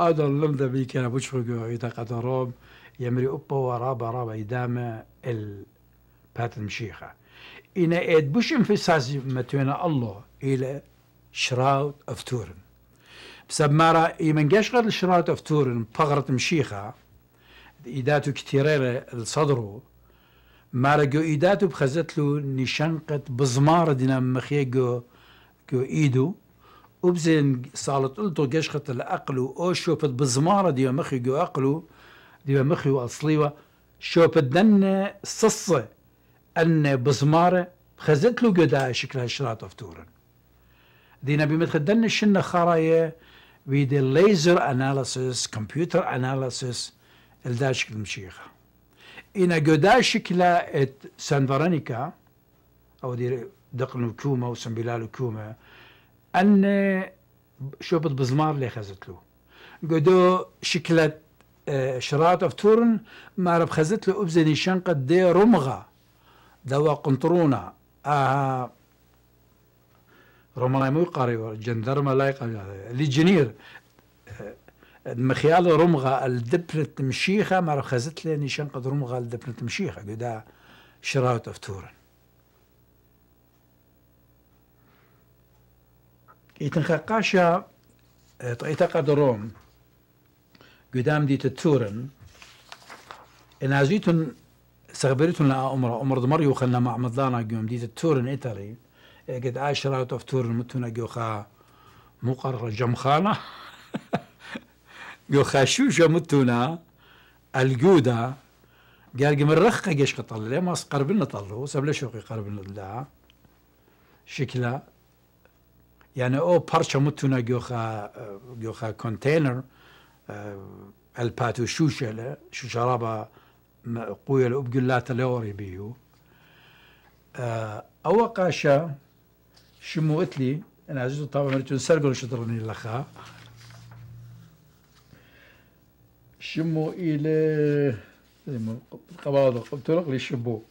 هذا اللم ده بي كان بوش فرقه إذا قد روب يمري أبا ورابا رابا إدامة الباتن مشيخة إنا إيد بوش انفسازي متوينة الله إلى شراوت أفتورن بسبب مارا إيمن جاش غير شراوت أفتورن بغرة مشيخة إيداتو كتيرير الصدرو مارا جو إيداتو بخزتلو نشنقت بزمار دينا مخيه جو إيدو وبزين صالت قلتو قش خط الأقلو أو شوفت بزمارة ديو مخي جو أقلو ديو مخي وأصليوة شوفت دن صصة أن بزمارة خزت له قدا شكلها شراط فتورا دينا بمتخدن شن خرايا ويدي الليزر اناليسيس كمبيوتر اناليسيس الدا شكل مشيخه إنا قدا شكلا ات سان فرانيكا او دي دقنو الكومة وسان بلال الكومة أن شوبت بزمار اللي خزت له قدو شكلت اوف آه، تورن ما رب خزت له أبزني شنقة دي رمغة دوا قنطرونة آه رمغة مو قاري جندرما لا يقاري لجنير آه، آه، مخيال رمغة الدبلت مشيخة ما رب خزت نيشان نشنقة رمغة الدبلت مشيخة شرات اوف تورن Ettenqaqasha t'ita qadorom قدام دي تتورن إن سغبرتن لها لأ أمر أمر دمري وخلنا مع مضانا قيوم دي تتورن إتري إيه، قد عاش راوت أفتورن متونا قوخا مقرر جمخانة شو شوشة متونا الجودة قال قم الرخقة قيش قطل ليه ما قرب طلو سبلا شوقي قرب لنا شكلا يعني او پرچه متونه گوخا گوخا كونتينر الپاتو شوشة شو قویل قوية لأبقلات لوري بیو أو قاشا شمو اتلی أنا عزیزو طبعا مرتون سرگل شطرني لخا شمو إلى قبادو قبتلق لی شبو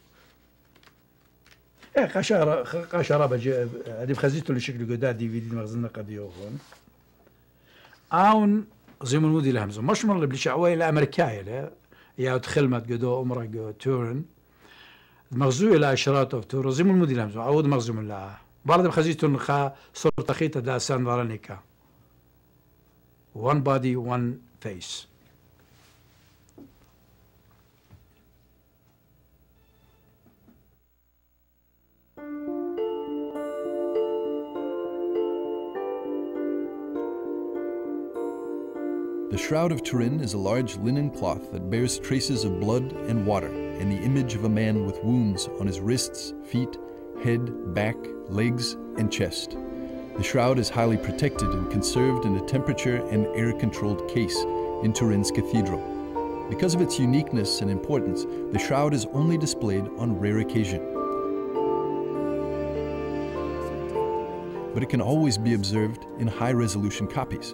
إيه، قشارة قشارة بج هذه خزيتو اللي شكل قدا دي في دي مغزنا قد يوفون اون زي من مودي لهمزه مش من اللي بليش عوائل الامريكاية لا يا تخلمت قدو عمره قدو تورن مغزو الى اشراط أو تورن زي من مودي لهمزه عود مغزو من لها بعد بخزيتو نخا صورة خيطة دا سان One body, one face. The Shroud of Turin is a large linen cloth that bears traces of blood and water and the image of a man with wounds on his wrists, feet, head, back, legs, and chest. The shroud is highly protected and conserved in a temperature and air controlled case in Turin's cathedral. Because of its uniqueness and importance, the shroud is only displayed on rare occasion. But it can always be observed in high resolution copies.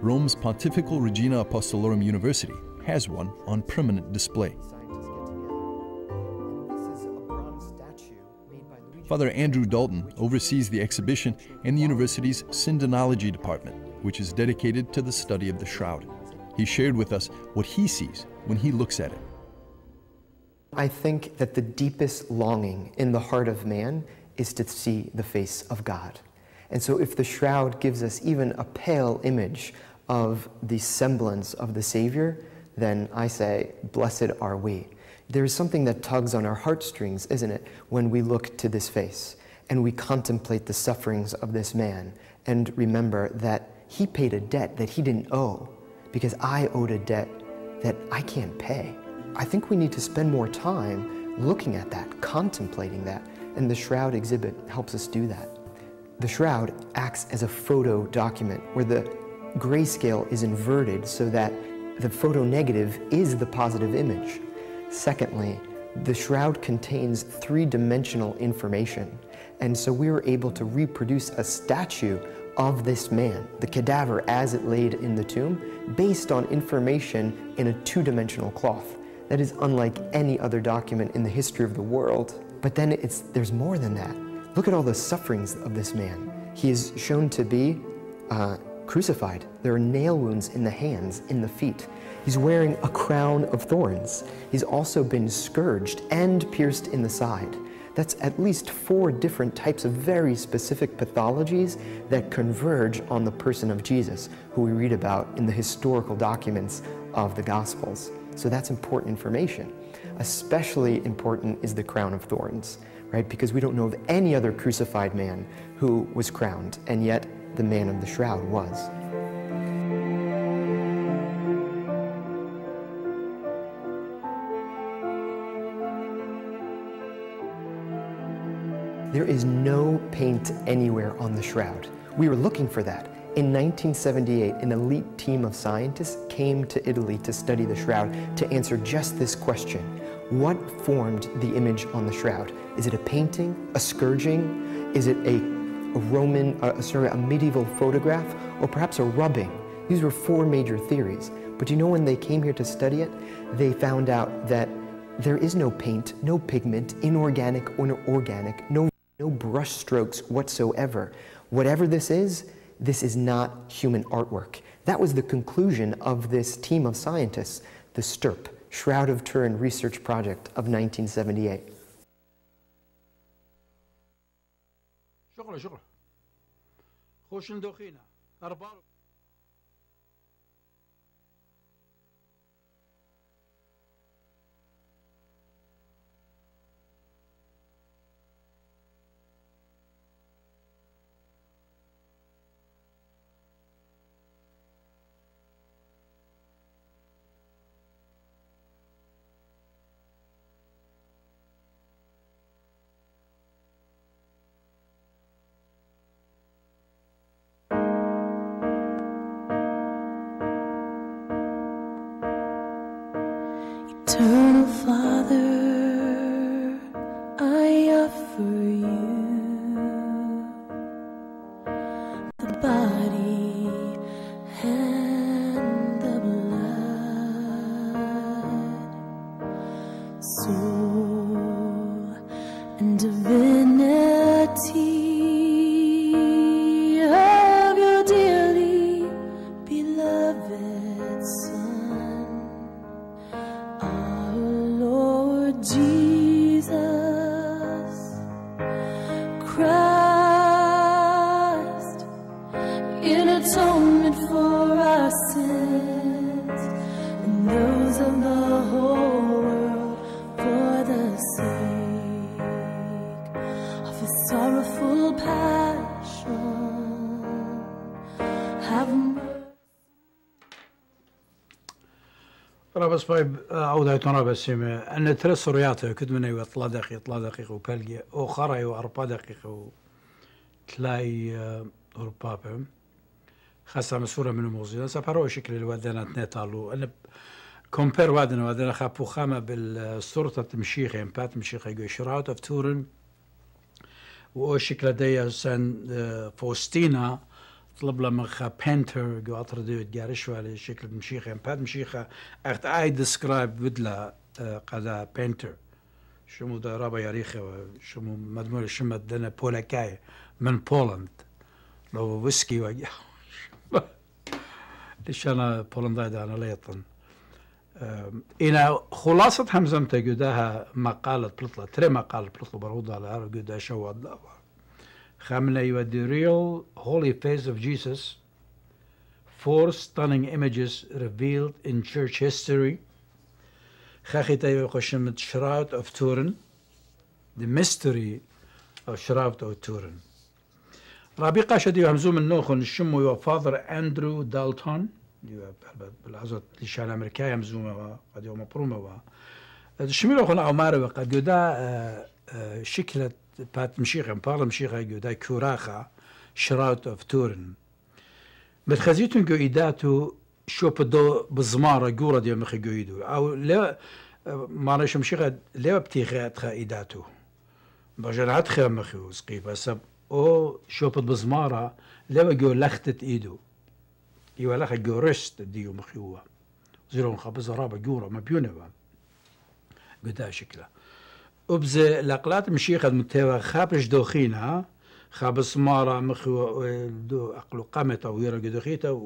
Rome's Pontifical Regina Apostolorum University has one on permanent display. Father Andrew Dalton oversees the exhibition and the university's Syndonology department, which is dedicated to the study of the shroud. He shared with us what he sees when he looks at it. I think that the deepest longing in the heart of man is to see the face of God. And so if the shroud gives us even a pale image of the semblance of the Savior, then I say, Blessed are we. There's something that tugs on our heartstrings, isn't it, when we look to this face and we contemplate the sufferings of this man and remember that he paid a debt that he didn't owe because I owed a debt that I can't pay. I think we need to spend more time looking at that, contemplating that, and the Shroud exhibit helps us do that. The Shroud acts as a photo document where the grayscale is inverted so that the photonegative is the positive image. Secondly, the shroud contains three-dimensional information, and so we were able to reproduce a statue of this man, the cadaver as it laid in the tomb, based on information in a two-dimensional cloth. That is unlike any other document in the history of the world. But then it's, there's more than that. Look at all the sufferings of this man. He is shown to be uh, crucified. There are nail wounds in the hands, in the feet. He's wearing a crown of thorns. He's also been scourged and pierced in the side. That's at least four different types of very specific pathologies that converge on the person of Jesus, who we read about in the historical documents of the Gospels. So that's important information. Especially important is the crown of thorns, right? Because we don't know of any other crucified man who was crowned, and yet the man of the shroud was. There is no paint anywhere on the shroud. We were looking for that. In 1978, an elite team of scientists came to Italy to study the shroud to answer just this question. What formed the image on the shroud? Is it a painting, a scourging? Is it a a Roman, uh, sorry, a medieval photograph, or perhaps a rubbing. These were four major theories. But you know when they came here to study it, they found out that there is no paint, no pigment, inorganic or organic, no, no brush strokes whatsoever. Whatever this is, this is not human artwork. That was the conclusion of this team of scientists, the STIRP, Shroud of Turin Research Project of 1978. شغله شغله خوش ندوخينا أربعة بس باي عود آه، هاي تنرى بس أنا ثلاث رياته كنت من أيوة طلا دقيقة طلا دقيقة وبلجيا وخرا أيوة أربع دقيقة و تلاي آه، أوروبا بهم خاصة مسؤولة من الموزي نسا برو شكل الوادنا تنتالو أنا كومبير وادنا وادنا خابو خامة بالسرطة تمشيخ بات مشيخ يقول شراوت أفتورن وشكل دي سان آه، فوستينا طلب لما خا بانتر جو عطر دوت جارش على شكل مشيخة يعني بعد مشيخة اخت اي آه، ديسكرايب بدلا قدا بانتر شمو دا رابا ياريخة شمو مدمول شمت دنا بولاكاي من بولند لو ويسكي وجه ليش انا بولندا دا انا ليطن إنا خلاصة همزمتا جداها مقالة بلطلة تري مقالة بلطلة برودة على هذا جدا شو الله Khamenei with the real holy face of Jesus, four stunning images revealed in church history, Chachitei with Shroud of Turin, the mystery of Shroud of Turin. Rabbi the وهمزوم النوخن شمو father Andrew Dalton بالعزة ليش على أمريكا همزومة وقد يوم برومة شميلو خن عمارة وقد يدا شكلت pat mshiqem parle mshiqe da kuracha shroud of Turin. جو ايداتو شو بدو بزمارة جورا ديو مخي جو ايدو أو لا ماناش مشيخ لا ايداتو خايداتو بجنعت خير مخي وزقي بس او شوب بزمارة لا بجو لختت ايدو يو جو رشت ديو مخي هو زيرون خبز رابا جورا ما بيونه قدها شكله وبز لقلات مشي خدم تيوا خابش دوخينا خابس مارا مخو دو أقلو قامة ويرا قدو خيتا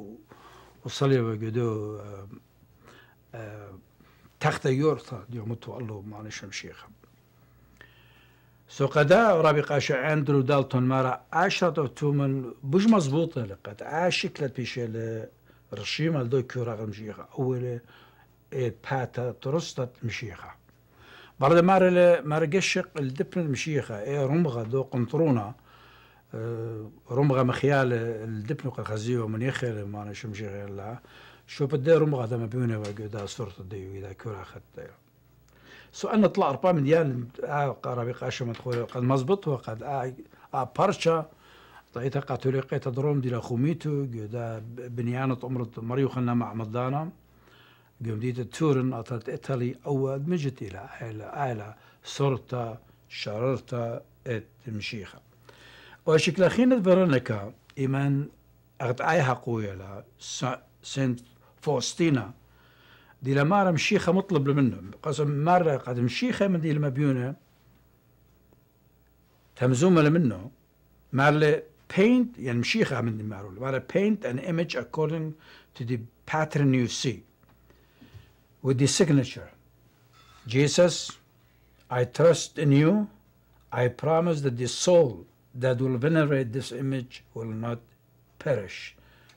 وصليبا قدو آه، آه، تخت يورتا ديوم تولو مانا سو قدا رابقة شا أندرو دالتون مارا عشرة تومن بوش مزبوطة لقد عاشكلت بيش رشيم الدو كورا مشيخة أول باتا ترستت مشيخة برد مار مار قشق الدبن المشيخة إيه رمغة دو قنطرونة آه، رمغة مخيال الدبن ومن ومنيخة ما أنا شو مشيخة لا شو بدي رمغة ما بيونة وقدا صورة الديو إذا كورا خدت سو أنا طلع أربعة مليان آه قرابي قاشة مدخولة قد مزبط وقد آه, آه برشا طيتا قاتولي دروم دي لخوميتو قدا بنيانة أمرت مريو خلنا مع مضانا قبلية تورن أطلت إيطالي أول مجت إلى عائلة عائلة صرت شررت المشيخة وشكل خينة فرنكا إيمان أغد عيها قوية لا سنت فوستينا دي لمارة مشيخة مطلب منهم قسم مرة قد مشيخة من دي المبيونة تمزومة منه مارلي paint يعني مشيخة من دي مارلي مارلي paint an image according to the pattern you see with the signature Jesus, I trust in you. I promise that the soul that will venerate this image will not perish.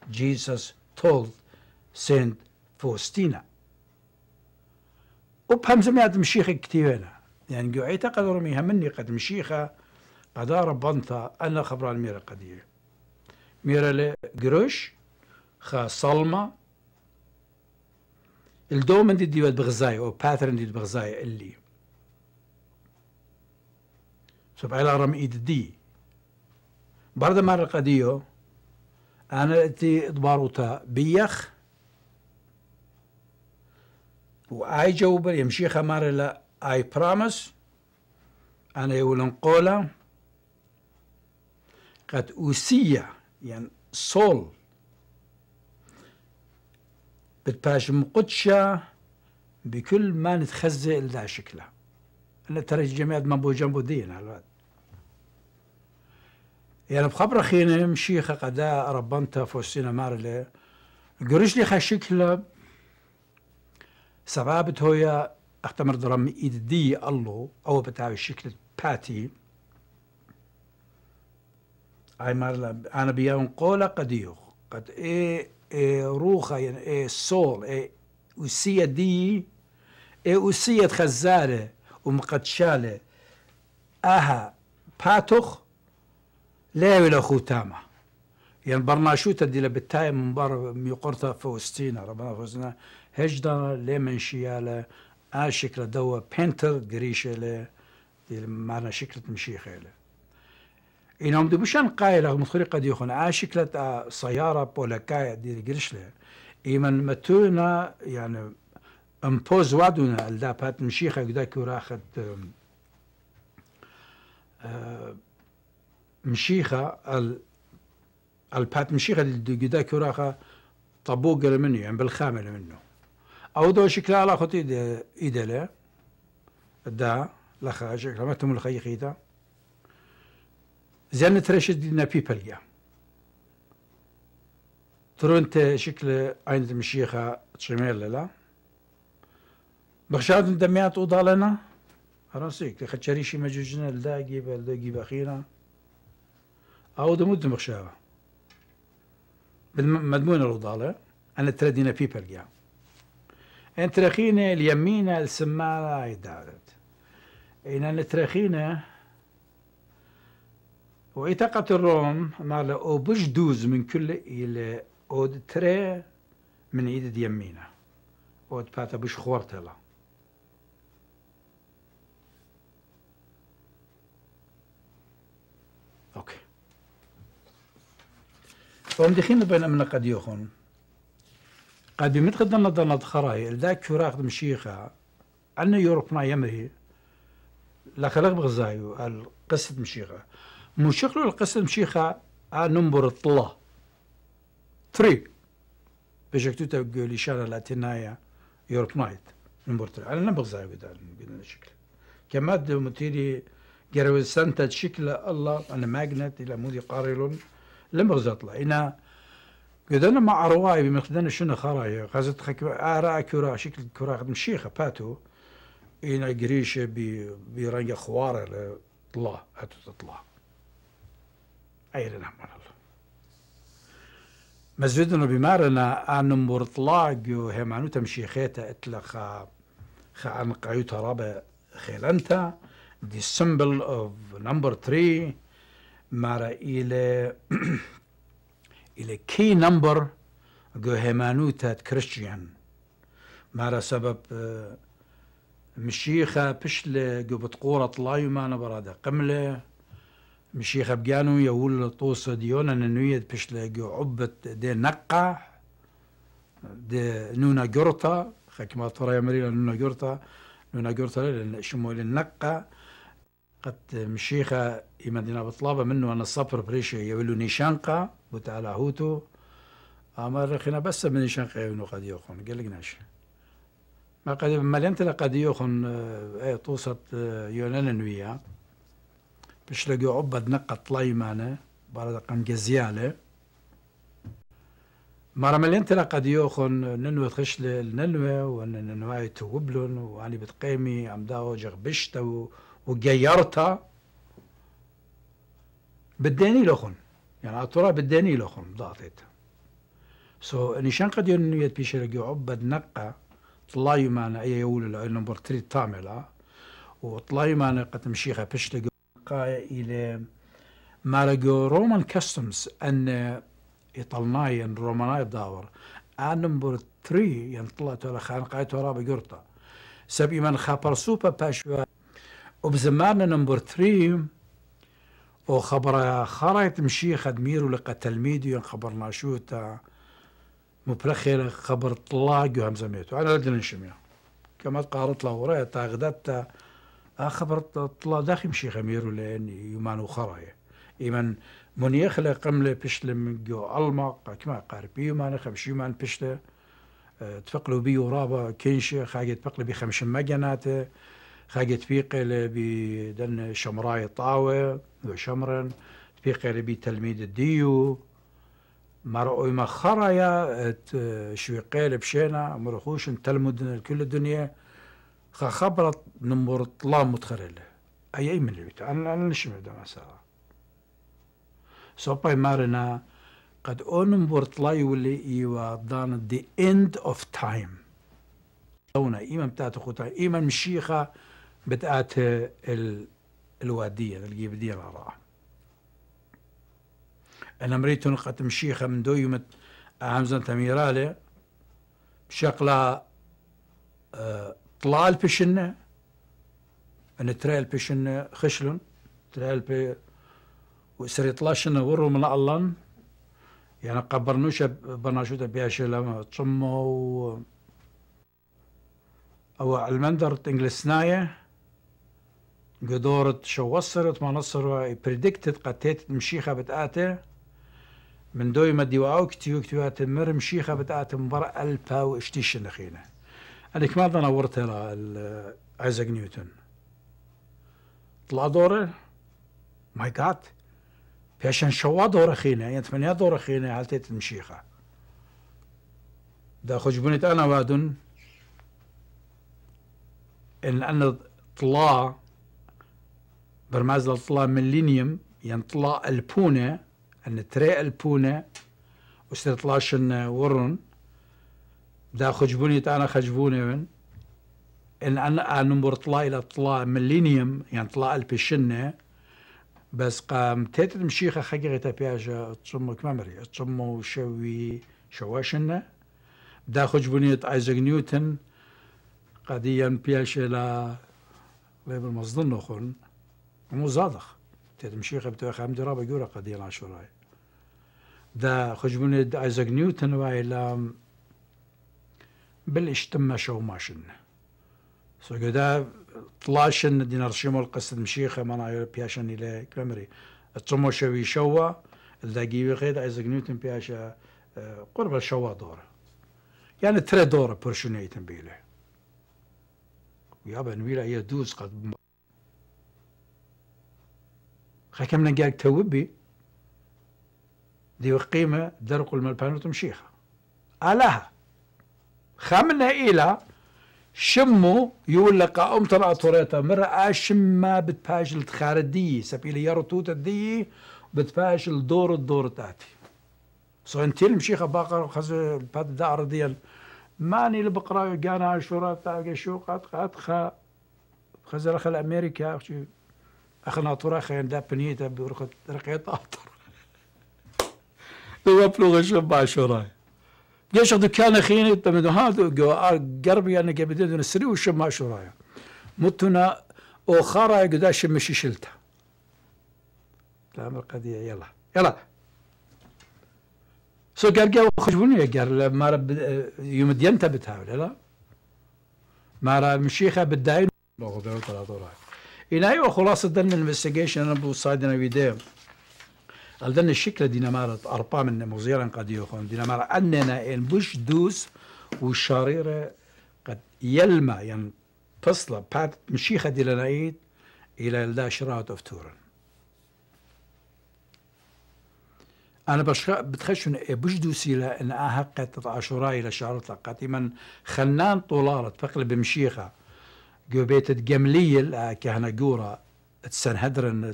Jesus told Saint Faustina. وبهم زميات كتير كتيرنا يعني قعيتا قد رميها مني قد مشيخة قدار ربنتا أنا خبران ميرا قدير ميرا لقروش خا صلمة الدومن دي ديوال بغزاية أو باترن دي بغزاية اللي سبع رم إيد دي برد مرة قديو أنا أتي ضباروتا بيخ وآي جوبر يمشي خمار الى آي برامس أنا يولن قولا قد اوسيا يعني صول بتباش مقدشة بكل ما نتخزي إلا شكلها أنا ترى الجميع ما بو جنبو دين على الوقت يعني بخبر خينا مشيخة قدا ربانتا فوسينا مارلي قريش لي خشكلة سبابت هويا اختمر درم ايدي الله او بتاعي شكل باتي اي مارلا انا بيان قولا قديو قد ايه روخا يعني سول وسيا دي وسيا خزارة ومقدشالة أها باتوخ لا ولا ختامة يعني برناشوتا دي لبتاي من بر ميقرتا فوستينا ربنا فوستينا هجدا لمن شيالة آ شكل دوا بنتر قريشة دي معنا شكل مشيخة له إنهم دو بشان قایل هم خوری قدی خون سيارة سیاره پولکای دیر گرشله ایمن متونا يعني امبوز وادونا الدا بات مشيخه قدا كوراخت آه، مشيخه ال البات مشيخه اللي قدا كوراخه طبوق مني يعني بالخامل منه او دو شكلها لا خطي ايدله دا لخا شكلها ما تم الخيخيته زين ترشد لنا بيبليا ترونت شكل عين المشيخة تشميل لا بخشاد دميات أوضة لنا راسيك خدشري شي مجوجنا لدا جيب لدا جيب أخينا أو دمود مخشاوة بالمدمون الوضالة أنا تردينا بيبليا أنت رخينا اليمينة السمارة عدالت إن أنت رخينا وإتاقة الروم أو بش دوز من كل إلى أود تري من عيد يمينه أود باتا بش خورتلا أوكي فهم دخين بين أمنا قد يخون قد بمت قد نضلنا خراي ذاك كراخ مشيخة عنا يوروبنا يمري لا خلق بغزايو القصة مشيخة مشكل القسم شيخة آه، نمبر الطلا ثري بيجك لي شارة لاتينايا يورك نايت نمبر ثري أنا نبغزا قدان قدان الشكل كما متيري قروا سانتا شكل الله أنا ماجنت إلى مودي قارل لم طلا إنا أنا مع رواي بمخدنا شنو خرايا خازت خك آراء كرا شكل كرا مشيخة باتو إنا قريشة برنجة خوارة طلع هاتو تطلع ayrinamol مسجدنا بمارنا أن مرطلاجو همانو تمشيخيتا اتلخا خا أن قايوتا رابا خيلانتا دي symbol of number three مارا إلى إلى key number جو همانوتا كريستيان مارا سبب آه، مشيخة بشلة جو بتقورة طلايو مانا برادا قملة مشيخ بجانو يقول طوس ديون أن نويد بشلا عبة دي نقع دي نونا خاك ما ترى يا مريلا نونا جورتا نونا جورتا شمو النقة قد مشيخة يمدينا بطلابة منه أنا الصبر بريشة يقول نيشانقة وتعالى هوتو أمر خينا بس من نيشانقة يقولوا قد يوخون قال لك ناشي ما قد ما لنت لقد آه، ايه طوسة آه، يونان نويا پیشلەگە عوبەت نەقە تڵایمانە بارەدەقەم گەزیالێ مارەمەلێن ترە قەدیۆخۆن ننوێت خش لێ ننوێ و ننوای تووبلون توبلن واني بتقيمي عم داو جغبشتا وجيرتها بديني لخن يعني عطرة بديني لخن ضاطيتا سو so, شان قد ينويت بيش لقي عبد نقا طلايو معنا أي يقول العلم برتري تعملها وطلايو معنا قد مشيخة بيش تلقى الى مارجو رومان كاستمز ان أن روماناي بداور ان نمبر تري ينطلع يعني ترى خان قايت ورا يعني بقرطة سبي من خبر سوبا باشوا وبزمان نمبر 3 وخبر خريت مشي خدمير ولقى تلميذي يعني خبرنا شو تا مبلخير خبر طلاق وهم زميتو على لدن نشميه كما تقارط له ورا تا خبر طلا داخل مشي غمير ولا يمان وخرايا إيمان من يخلى قملة بشتل من جو ألما كما قاربي يمان خمش يمان بشتة أه، تفقلو بي ورابا كينشة خاقي تفقل بي خمش مجناتة خاقي فيقل بي دن شمراي طاوة وشمرن فيقل بي تلميذ الديو مرأوي ما خرايا أه، شويقيل بشينا مرخوش تلمدن كل الدنيا خبرت نمبر طلا متخرله اي اي من البيت انا أنا نشم ما مساء سوباي مارنا قد اون نمبر طلا يولي ايوا دان دي اند اوف تايم دونا ايما بتاعت خوتا ايما مشيخه بتاعت ال الواديه تلقي بدي راه انا مريت نقت مشيخه من دويمة همزه تميراله بشكلها آه طلال بشنة أن تريل بشنة خشلون تريل بي وسري طلاشنا ورو من الله يعني قبرنوش بناشودة لما تصمو و... أو المندر تنجلسناية قدورت شو وصرت ما نصر بريدكتت قتيت مشيخة بتآتي من دوي ما ديواو كتيو كتيو مر مشيخة بتآتي مبرأ ألفا واشتيش نخينه هذيك ما نورت ايزاك نيوتن طلع دوره ماي جاد بيشن شوا دوره خينا يعني ثمانية دوره خينا هالتيت المشيخه دا خوش بنت انا وادن ان انا طلع برماز لطلع ميلينيوم يعني طلع البونه ان تري البونه وصير طلاشن ورن دا خجبوني تانا خجبوني من ان انا نمبر طلع الى طلع ملينيوم يعني طلع البشنة بس قام تيت مشيخة خقرة بياجة تصمو كمامري تصمو شوي شواشنة دا خجبوني ايزاك نيوتن قديا بياش لا لابل مصدن نخون مو زادخ تيت مشيخة بتوى خام درابة قورة قديا عشوراي دا خجبوني ايزاك نيوتن وايلام بالاجتمع شو ماشن سو قدا طلاشن دينار شيمو القصد مشيخه مانا بياشن الى كامري تمو شوي شوا الداقي وخيد ايزك نيوتن بياشا قرب الشوا دور يعني ترى دور برشنيتن بيله يابا بن يا يدوز قد خكمنا قالك توبي دي قيمة درق الملبان وتمشيخة ألاها خمنا إلى شمو يقول لك أم طلع طريطة مرأة شما بتفاجل تخار الدي سبيل يارو توت الدي بتفاجل دور الدور تاتي سو انت المشيخة باقر خز بات دار ديال ماني البقرة قانا شورا تاع شو قد قد خا خزر الامريكا أمريكا أخنا طرا خين داب بنيتا برخت رقيطة طرا لو بلغة شبا شوراي يشغ دكان خيني تمدو هذا قربي أنا قبدين نسري وش ما شو رايه متنا وخارا قداش شمشي شلته الأمر قضية يلا يلا سو قال قال خشبوني قال ما رب يوم دينت بتهاول لا ما رب مشيخه بالداين بغضر طلع طلع إلى أيوة خلاصة دن الانفستيجيشن أنا بوصادنا فيديو الدن الشكل دينامارة أرقام مزيرا قد يخون دينامارة أننا إن بوش دوس وشريرة قد يلمى يعني تصل بعد مشيخة ديلانايد إلى الدا شراوت أوف تورن أنا بش بتخش إيه بوش دوسي لأن أهقت عشراء إلى شعرت قاتما خنان طولارة فقل بمشيخة بيت جمليل آه، كهنا جورا تسنهدرن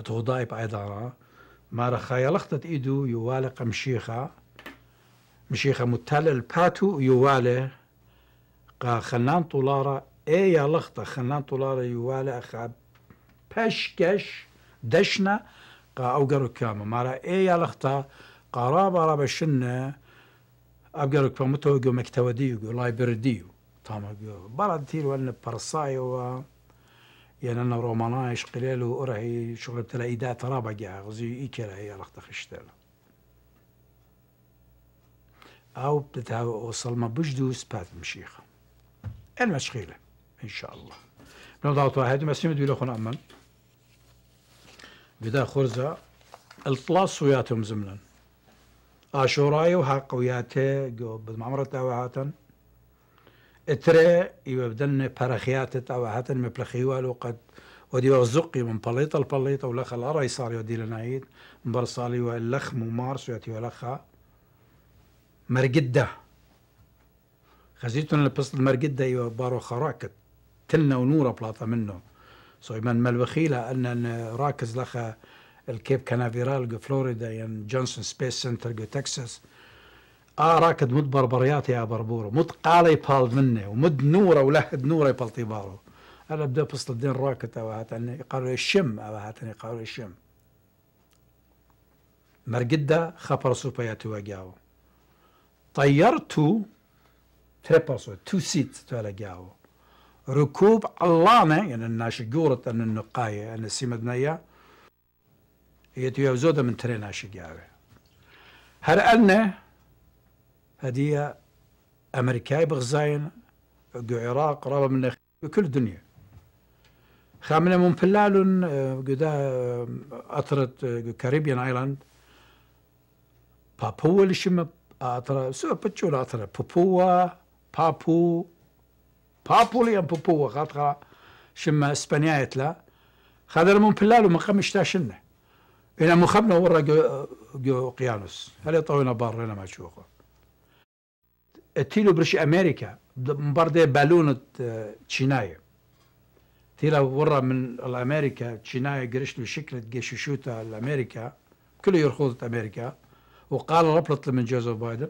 تغضاي بعيدارة مارخا يلخطت إيدو يوالي قمشيخة مشيخة متالل الباتو يوالي قا خنان طولارة إيه لخطة خنان طولارة يوالي أخا بشكش دشنا قا أوقر كاما ما مارا إيه يلخطة قرابة رابع شنة أبقر كفا متوقو مكتوديو لايبرديو تاما برا تير ولن برصايو يعني انا رومانا ايش قليل ورعي شغل بتلا ايداء ترابع جا غزي اي كلا هي رخت خشتل او بتها وصل ما بجدو سبات مشيخ المشغيله ان شاء الله بنو نعم، ضغط واحد بس يمد بيلو خون امن بدا خرزة الطلاس وياتهم زملا اشورايو حق وياته قو بدم عمرت هاتن تري يبدلن بارخياتت او حتى مبلخيوال وقد ودي وزقي من بليطه لبليطه ولخا لا راي صار يودي لنايد مبرصالي واللخ ممارس ياتي ولخا مرقده خزيتن لبسط المرقده يو بارو خراكت تلنا ونورة بلاطة منه من ملوخيلة أن راكز لخا الكيب كانافيرال في فلوريدا يعني جونسون سبيس سنتر جو تكساس آه راكد مد بربريات يا بربور مد قالي بال منه ومد نوره ولهد نوره بال طباره أنا بدأ بسط الدين راكد هاتني قالوا الشم هاتني قالوا الشم مرقدة خبر سوبا يتواجاو طيرتو تريبرسو تو سيت جاو ركوب علامة يعني الناس جورة أن النقاية أن السيمدنية يتواجزودة من ترينا جاوي هل أنه هدية أمريكاي بغزاين قو عراق رابا من كل الدنيا خامنا من فلالون آه، قدا آه، أطرت آه، كاريبيان آيلاند بابوا شم أطرة سوى بتشول أطرة بابوا بابو بابو ليان بابوا خاطر شم إسبانيايت لا خادر من فلال مقام اشتاشنه إنا مخبنا ورا جو, قيانوس هل يطوينا بارنا هنا ما تشوفه تيلو برش امريكا مبارده بالونت تشيناي اه، تيلا ورا من الامريكا تشيناي قرشت له شكلة قششوتا الامريكا كله يرخوضت امريكا وقال ربلت من جوزيف بايدن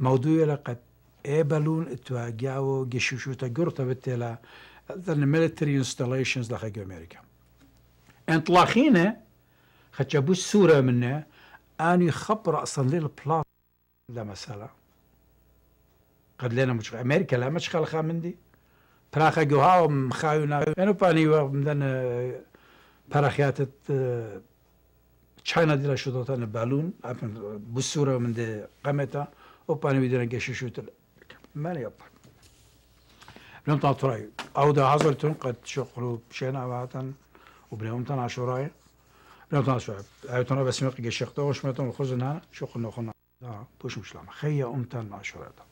موضوع لقد اي بالون جاو قششوتا قرطة بتيلا ذن ميلتري انستاليشنز لخاق امريكا انطلاقينا خد جابوش منه اني خبر اصلا للبلاط لا مسألة قد لنا مش امريكا لا مش خال خامندي براخا جوها مخايونا انو باني ومدن براخيات آه، تشاينا آه، دیلا شد تا بالون اپن بسوره من دي قمتا او باني ودينا بیدن گشه شد من یابا لم تعطراي او ده حضرتون قد شقلو بشينا واتن وبنهم تن عشراي لم تعطراي ايتنا بس مقي شقتو وشمتون الخزن هنا شقلنا خنا آه، بوش مش لما خيا امتن عشراي ده